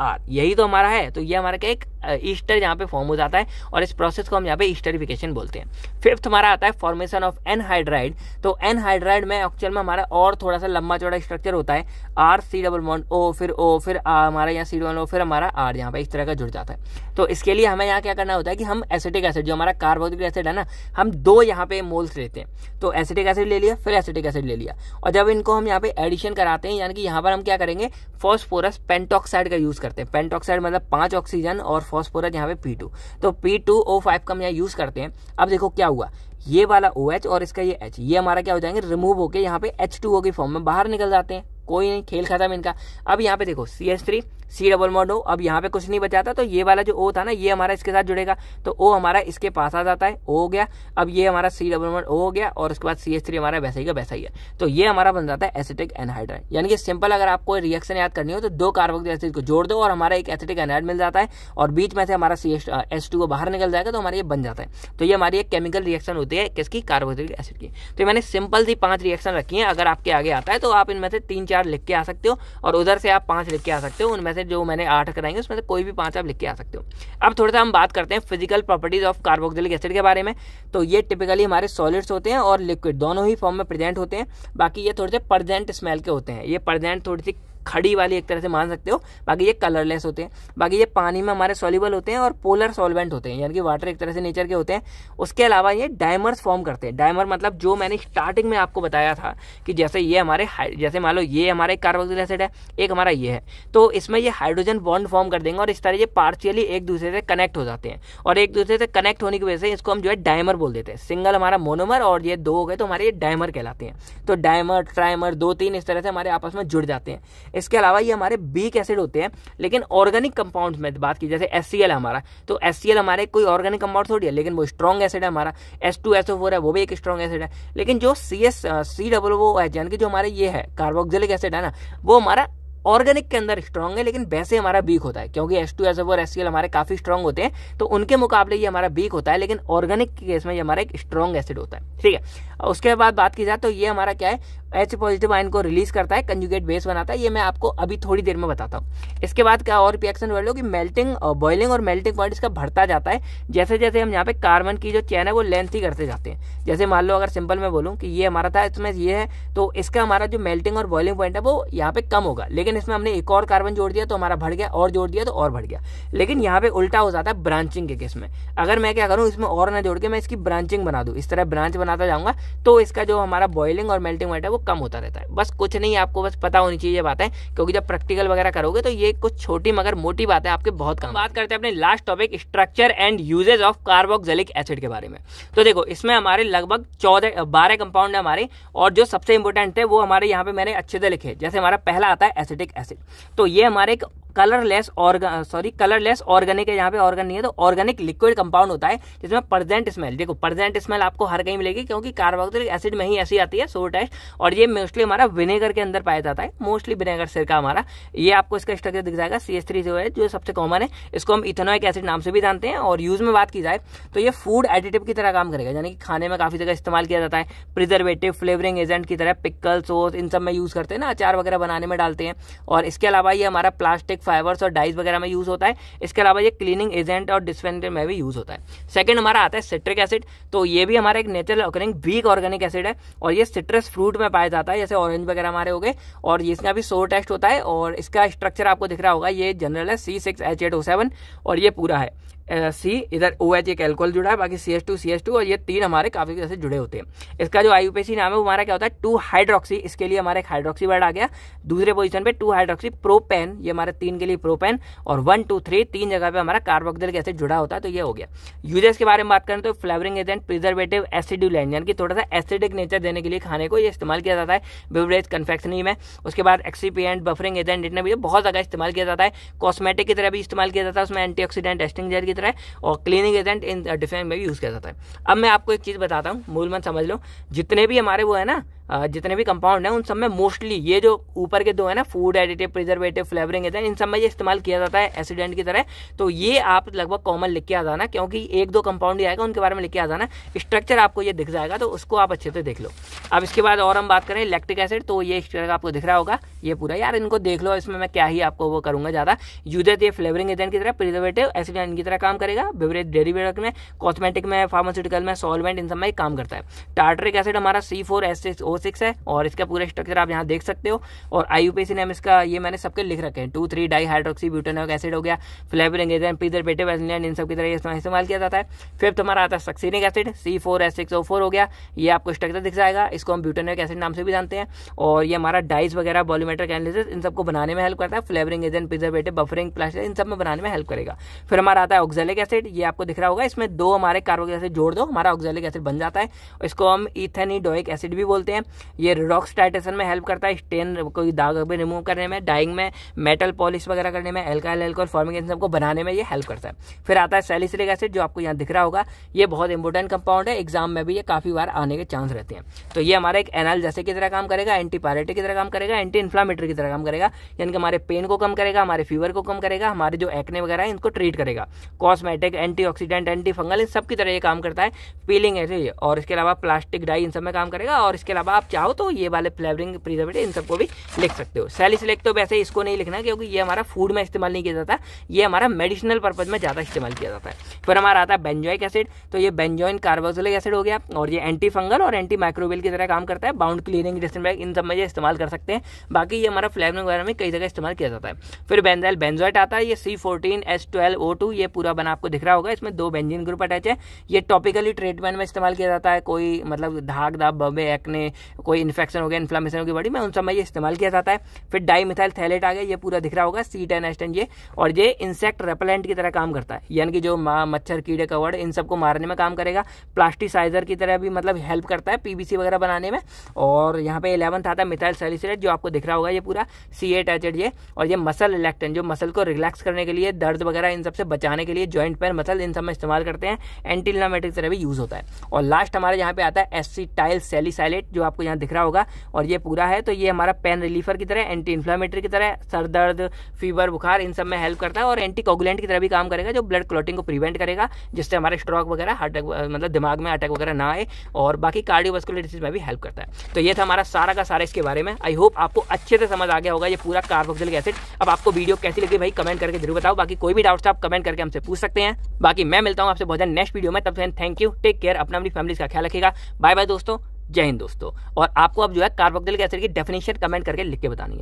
R यही तो हमारा है तो ये हमारा क्या एक ईस्टर यहाँ पे फॉर्म हो जाता है और इस प्रोसेस को हम यहाँ पे ईस्टरिफिकेशन बोलते हैं फिफ्थ हमारा आता है फॉर्मेशन ऑफ एनहाइड्राइड तो एनहाइड्राइड में एक्चुअल में हमारा और थोड़ा सा लंबा चौड़ा स्ट्रक्चर होता है R C double bond O फिर ओ फिर आ, हमारा यहाँ सी डबल ओ फिर हमारा आर यहाँ पे इस तरह का जुड़ जाता है तो इसके लिए हमें यहाँ क्या करना होता है कि हम एसिटिक एसिड जो हमारा कार्बोक्सिक एसिड है ना हम दो यहाँ पे मोल्स लेते हैं तो एसिटिक एसिड ले लिया फिर एसिटिक एसिड ले लिया और जब इनको हम यहाँ पे एडिशन कराते हैं यानी कि यहाँ पर हम क्या करेंगे फॉस्फोरस पेंटॉक्साइड का यूज़ करते हैं पेंटॉक्साइड मतलब पाँच ऑक्सीजन और फॉस्फोरस यहाँ पे पी टू तो पी टू ओ फाइव का हम यहाँ यूज करते हैं अब देखो क्या हुआ ये वाला ओ OH और इसका ये एच ये हमारा क्या हो जाएंगे रिमूव होके यहाँ पे एच टू ओ के फॉर्म में बाहर निकल जाते हैं कोई नहीं खेल खत्म इनका अब यहाँ पे देखो C S three C double mod O अब यहाँ पे कुछ नहीं बचाता तो ये वाला जो ओ था ना ये हमारा इसके साथ जुड़ेगा तो ओ हमारा इसके पास आ जाता है ओ हो गया अब ये हमारा सी डबल मॉड ओ हो गया और उसके बाद सी एच थ्री हमारा वैसा ही का वैसा ही है तो ये हमारा बन जाता है एसिटिक एनहाइड्राइड यानी कि सिंपल अगर आपको रिएक्शन याद करनी हो तो दो कार्बोक् एसिड को जोड़ दो और हमारा एक एसिटिक एनहाइड मिल जाता है और बीच में से हमारा सी एस टू को बाहर निकल जाएगा तो हमारा ये बन जाता है तो ये हमारी एक केमिकल रिएक्शन होती है किसकी कार्बोक्सिलिक एसिड की तो मैंने सिंपल सी पांच रिएक्शन रखी है अगर आपके आगे आता है तो आप इनमें से तीन चार लिख के आ सकते हो और उधर से आप पांच लिख के आ सकते हो उनमें से से जो मैंने आठ कराएंगे उसमें से कोई भी पांच आप लिख के आ सकते हो अब थोड़ा सा हम बात करते हैं physical properties of carboxylic acid के बारे में तो ये टिपिकली हमारे सॉलिड्स होते हैं और लिक्विड दोनों ही फॉर्म में प्रेजेंट होते हैं बाकी ये थोड़े से प्रजेंट स्मेल के होते हैं ये प्रजेंट थोड़ी सी खड़ी वाली एक तरह से मान सकते हो बाकी ये कलरलेस होते हैं बाकी ये पानी में हमारे सॉल्युबल होते हैं और पोलर सॉल्वेंट होते हैं यानी कि वाटर एक तरह से नेचर के होते हैं उसके अलावा ये डायमर्स फॉर्म करते हैं डायमर मतलब जो मैंने स्टार्टिंग में आपको बताया था कि जैसे ये हमारे जैसे मान लो ये हमारा एक कार्बोक्सिल एसिड है एक हमारा ये है तो इसमें ये हाइड्रोजन बॉन्ड फॉर्म कर देंगे और इस तरह ये पार्शियली एक दूसरे से कनेक्ट हो जाते हैं और एक दूसरे से कनेक्ट होने की वजह से इसको हम जो है डायमर बोल देते हैं सिंगल हमारा मोनोमर और ये दो हो गए तो हमारे ये डायमर कहलाते हैं तो डायमर ट्राइमर दो तीन इस तरह से हमारे आपस में जुड़ जाते हैं इसके अलावा ये हमारे बीक एसिड होते हैं लेकिन ऑर्गेनिक कंपाउंड में बात की जैसे एस है हमारा तो एस हमारे कोई ऑर्गेनिक कंपाउंड थोड़ी है लेकिन वो स्ट्रॉन्ग एसिड है हमारा एस टू एस है वो भी एक स्ट्रॉन्ग एसिड है लेकिन जो सी एस सी डबल वो है यानी कि जो हमारे ये है कार्बोक्सिलिक एसिड है ना वो हमारा ऑर्गेनिक के अंदर स्ट्रॉन्ग है लेकिन वैसे हमारा वीक होता है क्योंकि एस टू एस और एस हमारे काफ़ी स्ट्रॉन्ग होते हैं तो उनके मुकाबले ये हमारा वीक होता है लेकिन ऑर्गेनिक के केस में ये हमारा एक स्ट्रॉन्ग एसिड होता है ठीक है उसके बाद बात की जाए तो ये हमारा क्या है एच पॉजिटिव आइन को रिलीज करता है कंजुगेट बेस बनाता है ये मैं आपको अभी थोड़ी देर में बताता हूँ इसके बाद क्या और रिएक्शन वर्ड कि मेल्टिंग बॉइलिंग और मेल्टिंग पॉइंट इसका बढ़ता जाता है जैसे जैसे हम यहाँ पे कार्बन की जो चैन है वो लेंथ ही करते जाते हैं जैसे मान लो अगर सिंपल मैं बोलूँ कि ये हमारा था इसमें ये है तो इसका हमारा जो मेल्टिंग और बॉइलिंग पॉइंट है वो यहाँ पे कम होगा लेकिन इसमें हमने एक और कार्बन जोड़ दिया तो हमारा बढ़ गया और जोड़ दिया तो और बढ़ गया लेकिन यहाँ पे उल्टा हो जाता है ब्रांचिंग के केस में अगर मैं क्या करूँ इसमें और ना जोड़ के मैं इसकी ब्रांचिंग बना दूँ इस तरह ब्रांच बनाता जाऊँगा तो इसका जो हमारा बॉइलिंग और मेल्टिंग पॉइंट है वो कम होता रहता है बस कुछ नहीं आपको बस पता होनी चाहिए ये बात है क्योंकि जब प्रैक्टिकल वगैरह करोगे तो ये कुछ छोटी मगर मोटी बात है आपके बहुत कम बात करते हैं अपने last topic structure and usages of carboxylic acid के बारे में तो देखो इसमें हमारे लगभग चौदह बारह कंपाउंड है हमारे और जो सबसे इंपॉर्टेंट है वो हमारे यहाँ पे मैंने अच्छे से लिखे जैसे हमारा पहला आता है एसिटिक एसिड तो ये हमारे एक colourless organ sorry colourless organic है यहाँ पे ऑर्गन नहीं है तो ऑर्गेनिक लिक्विड कंपाउंड होता है जिसमें प्रजेंट स्मेल देखो प्रजेंट स्मेल आपको हर कहीं मिलेगी क्योंकि कार्बोक्सिलिक एसिड में ही ऐसी आती है सोट एस्ट और ये मोस्टली हमारा विनेगर के अंदर पाया जाता है मोस्टली विनेगर सिरका हमारा ये आपको इसका स्ट्रक्चर दिख जाएगा सी एस थ्री जो है जो सबसे कॉमन है इसको हम इथेनोइक एसिड नाम से भी जानते हैं और यूज में बात की जाए तो ये फूड एडिटिव की तरह काम करेगा यानी कि खाने में काफी जगह इस्तेमाल किया जाता है प्रिजर्वेटिव फ्लेवरिंग एजेंट की तरह पिकल सोस इन सब में यूज करते हैं ना अचार वगैरह बनाने में डालते हैं और इसके अलावा ये हमारा प्लास्टिक फाइबर्स और डाइज वगैरह में यूज़ होता है इसके अलावा ये क्लीनिंग एजेंट और डिस्पेंडर में भी यूज़ होता है सेकेंड हमारा आता है सिट्रिक एसिड तो ये भी हमारा एक natural occurring weak organic acid है और ये सिट्रस फ्रूट में पाया जाता है जैसे ऑरेंज वगैरह हमारे हो गए और इसका भी सोर टेस्ट होता है और इसका स्ट्रक्चर आपको दिख रहा होगा ये जनरल है C six H eight O seven और ये पूरा है सी इधर ओ एच एक एल्कोहल जुड़ा है बाकी C S two C S two और ये तीन हमारे काफ़ी जैसे जुड़े होते हैं इसका जो आई नाम है वो हमारा क्या होता है टू हाइड्रोक्सी इसके लिए हमारे एक हाइड्रोक्सी वर्ड आ गया दूसरे पोजीशन पे टू हाइड्रोक्सी प्रोपेन ये हमारे तीन के लिए प्रोपेन और वन टू थ्री तीन जगह पे हमारा कार्बोक्सिल कैसे जुड़ा होता है तो ये हो गया यूजेस के बारे में बात करें तो फ्लेवरिंग एजेंट प्रिजर्वेटिव एसिड्यूलेंट यानी कि थोड़ा सा एसिडिक नेचर देने के लिए खाने को ये इस्तेमाल किया जाता है बेवरेज कन्फेक्शनरी में उसके बाद एक्सीपियंट बफरिंग एजेंट इतना भी बहुत जगह इस्तेमाल किया जाता है कॉस्मेटिक की तरह भी इस्तेमाल किया जाता है उसमें एंटी ऑक्सीडेंट एस्टिंग जहर की क्षेत्र है और क्लीनिंग एजेंट इन डिफेंस में भी यूज़ किया जाता है अब मैं आपको एक चीज़ बताता हूँ मूलमन समझ लो जितने भी हमारे वो है ना जितने भी कंपाउंड हैं उन सब में मोस्टली ये जो ऊपर के दो है ना food additive preservative flavouring agent इन सब में ये इस्तेमाल किया जाता है एसिडेंट की तरह तो ये आप लगभग कॉमन लिख के आ जाना क्योंकि एक दो कंपाउंड ही आएगा उनके बारे में लिख के आ जाना स्ट्रक्चर आपको ये दिख जाएगा तो उसको आप अच्छे से देख लो अब इसके बाद और हम बात करें इलेक्ट्रिक एसिड तो ये स्ट्रक्चर आपको दिख रहा होगा ये पूरा यार इनको देख लो इसमें मैं क्या ही आपको वो करूंगा ज़्यादा यूजेट ये फ्लेवरिंग एजेंट की तरह प्रिजर्वेटिव एसिडेंट की तरह काम करेगा बेवरेज डेरी प्रोडक्ट में कॉस्मेटिक में फार्मास्यूटिकल में सॉल्वेंट इन सब में काम करता है टार्टरिक एसिड हमारा सी फोर एस सिक्स है और इसका पूरा स्ट्रक्चर आप यहाँ देख सकते हो और आई नेम इसका ये मैंने सबके लिख रखे हैं two three di hydroxy butanoic acid हो गया फ्लेवर एंगेजन पीजर बेटे वेजलिन इन सब की तरह इस्तेमाल इस्तेमाल किया जाता है फिफ्थ हमारा आता है succinic acid C four S six O four हो गया ये आपको स्ट्रक्चर दिख जाएगा इसको हम ब्यूटेनोक एसिड नाम से भी जानते हैं और ये हमारा डाइस वगैरह बॉलीमेट्रिक एनालिसिस इन सबको बनाने में हेल्प करता है फ्लेवरिंग एजेंट बेटे बफरिंग प्लास्टिक इन सब में बनाने में हेल्प करेगा फिर हमारा आता है ऑक्जेलिक एसिड ये आपको दिख रहा होगा इसमें दो हमारे कार्बोक एसिड जोड़ दो हमारा ऑक्जेलिक एसिड बन जाता है इसको हम इथेनिडोइक एसिड भी बोलते हैं ये रिडॉक्स टाइटेशन में हेल्प करता है स्टेन कोई दाग भी रिमूव करने में डाइंग में मेटल पॉलिश वगैरह करने में एल्काइल फॉर्मिंग फॉर्मिकेशन सबको बनाने में ये हेल्प करता है फिर आता है सेलिसिलिक एसिड जो आपको यहाँ दिख रहा होगा ये बहुत इंपॉर्टेंट कंपाउंड है एग्जाम में भी ये काफ़ी बार आने के चांस रहते हैं तो ये हमारा एक एनाल जैसे की तरह काम करेगा एंटीपायरेटिक की तरह काम करेगा एंटी इन्फ्लामेटरी की तरह काम करेगा यानी कि हमारे पेन को कम करेगा हमारे फीवर को कम करेगा हमारे जो एक्ने वगैरह है इनको ट्रीट करेगा कॉस्मेटिक एंटीऑक्सीडेंट एंटी फंगल इन सब की तरह ये काम करता है पीलिंग ऐसे और इसके अलावा प्लास्टिक डाई इन सब में काम करेगा और इसके अलावा आप चाहो तो ये वाले फ्लेवरिंग प्रिजर्वेटिव इन सबको भी लिख सकते हो सेलेक्ट तो वैसे इसको नहीं लिखना क्योंकि ये हमारा फूड में इस्तेमाल नहीं किया जाता ये हमारा मेडिसिनल पर्पज में ज़्यादा इस्तेमाल किया जाता है फिर हमारा आता है बेंजॉइक एसिड तो ये बेंजॉइन कार्बोक्सिलिक एसिड हो गया और ये एंटी फंगल और एंटी माइक्रोवेल की तरह काम करता है बाउंड क्लीनिंग डिसइनफेक्ट इन सब में ये इस्तेमाल कर सकते हैं बाकी ये हमारा फ्लेवरिंग वगैरह में कई जगह इस्तेमाल किया जाता है फिर बेंजाइल बेंजॉइट आता है ये C fourteen S twelve O two ये पूरा बना आपको दिख रहा होगा इसमें दो बेंजिन ग्रुप अटैच है ये टॉपिकली ट्रीटमेंट में इस्तेमाल किया जाता है कोई मतलब धाक धाप बबे एक्ने कोई इन्फेक्शन हो गया इन्फ्लामेशन होगी बॉडी में उन समय ये इस्तेमाल किया जाता है फिर डाईमिथाइल थैलेट आ गया ये पूरा दिख रहा होगा सी टेन एस टेन ये और ये इंसेक्ट रेपेलेंट की तरह काम करता है यानी कि जो मच्छर कीड़े कवड़ इन सबको मारने में काम करेगा प्लास्टिसाइजर की तरह भी मतलब हेल्प करता है पीबीसी वगैरह बनाने में और यहाँ पे इलेवंथ आता है मिथाइल सेलिसिलेट जो आपको दिख रहा होगा ये पूरा सी एट एच ये और ये मसल इलेक्टन जो मसल को रिलैक्स करने के लिए दर्द वगैरह इन सबसे बचाने के लिए ज्वाइंट पेन मसल इन सब में इस्तेमाल करते हैं एंटीलिनामेटिक तरह भी यूज़ होता है और लास्ट हमारे यहाँ पे आता है एसिटाइल सेलिसाइलेट जो आपको यहाँ दिख रहा होगा और ये पूरा है तो ये हमारा पेन रिलीफर की तरह एंटी इन्फ्लामेटरी की तरह सर दर्द फीवर बुखार इन सब में हेल्प करता है और एंटी कोगुलेंट की तरह भी काम करेगा जो ब्लड क्लॉटिंग को प्रिवेंट करेगा जिससे हमारे स्ट्रॉक वगैरह हार्ट मतलब दिमाग में अटैक वगैरह ना आए और बाकी कार्डियोवास्कुलर डिसीज में भी हेल्प करता है तो ये था हमारा सारा का सारा इसके बारे में आई होप आपको अच्छे से समझ आ गया होगा ये पूरा कार्बोक्सिलिक एसिड अब आपको वीडियो कैसी लगी भाई कमेंट करके जरूर बताओ बाकी कोई भी डाउट्स आप कमेंट करके हमसे पूछ सकते हैं बाकी मैं मिलता हूँ आपसे बहुत जल्द नेक्स्ट वीडियो में तब से थैंक यू टेक केयर अपना अपनी फैमिली का ख्याल रखेगा बाय बाय दोस्तों जय हिंद दोस्तों और आपको अब जो है कार्बोक्सिलिक एसिड की डेफिनेशन कमेंट करके लिख के बतानी है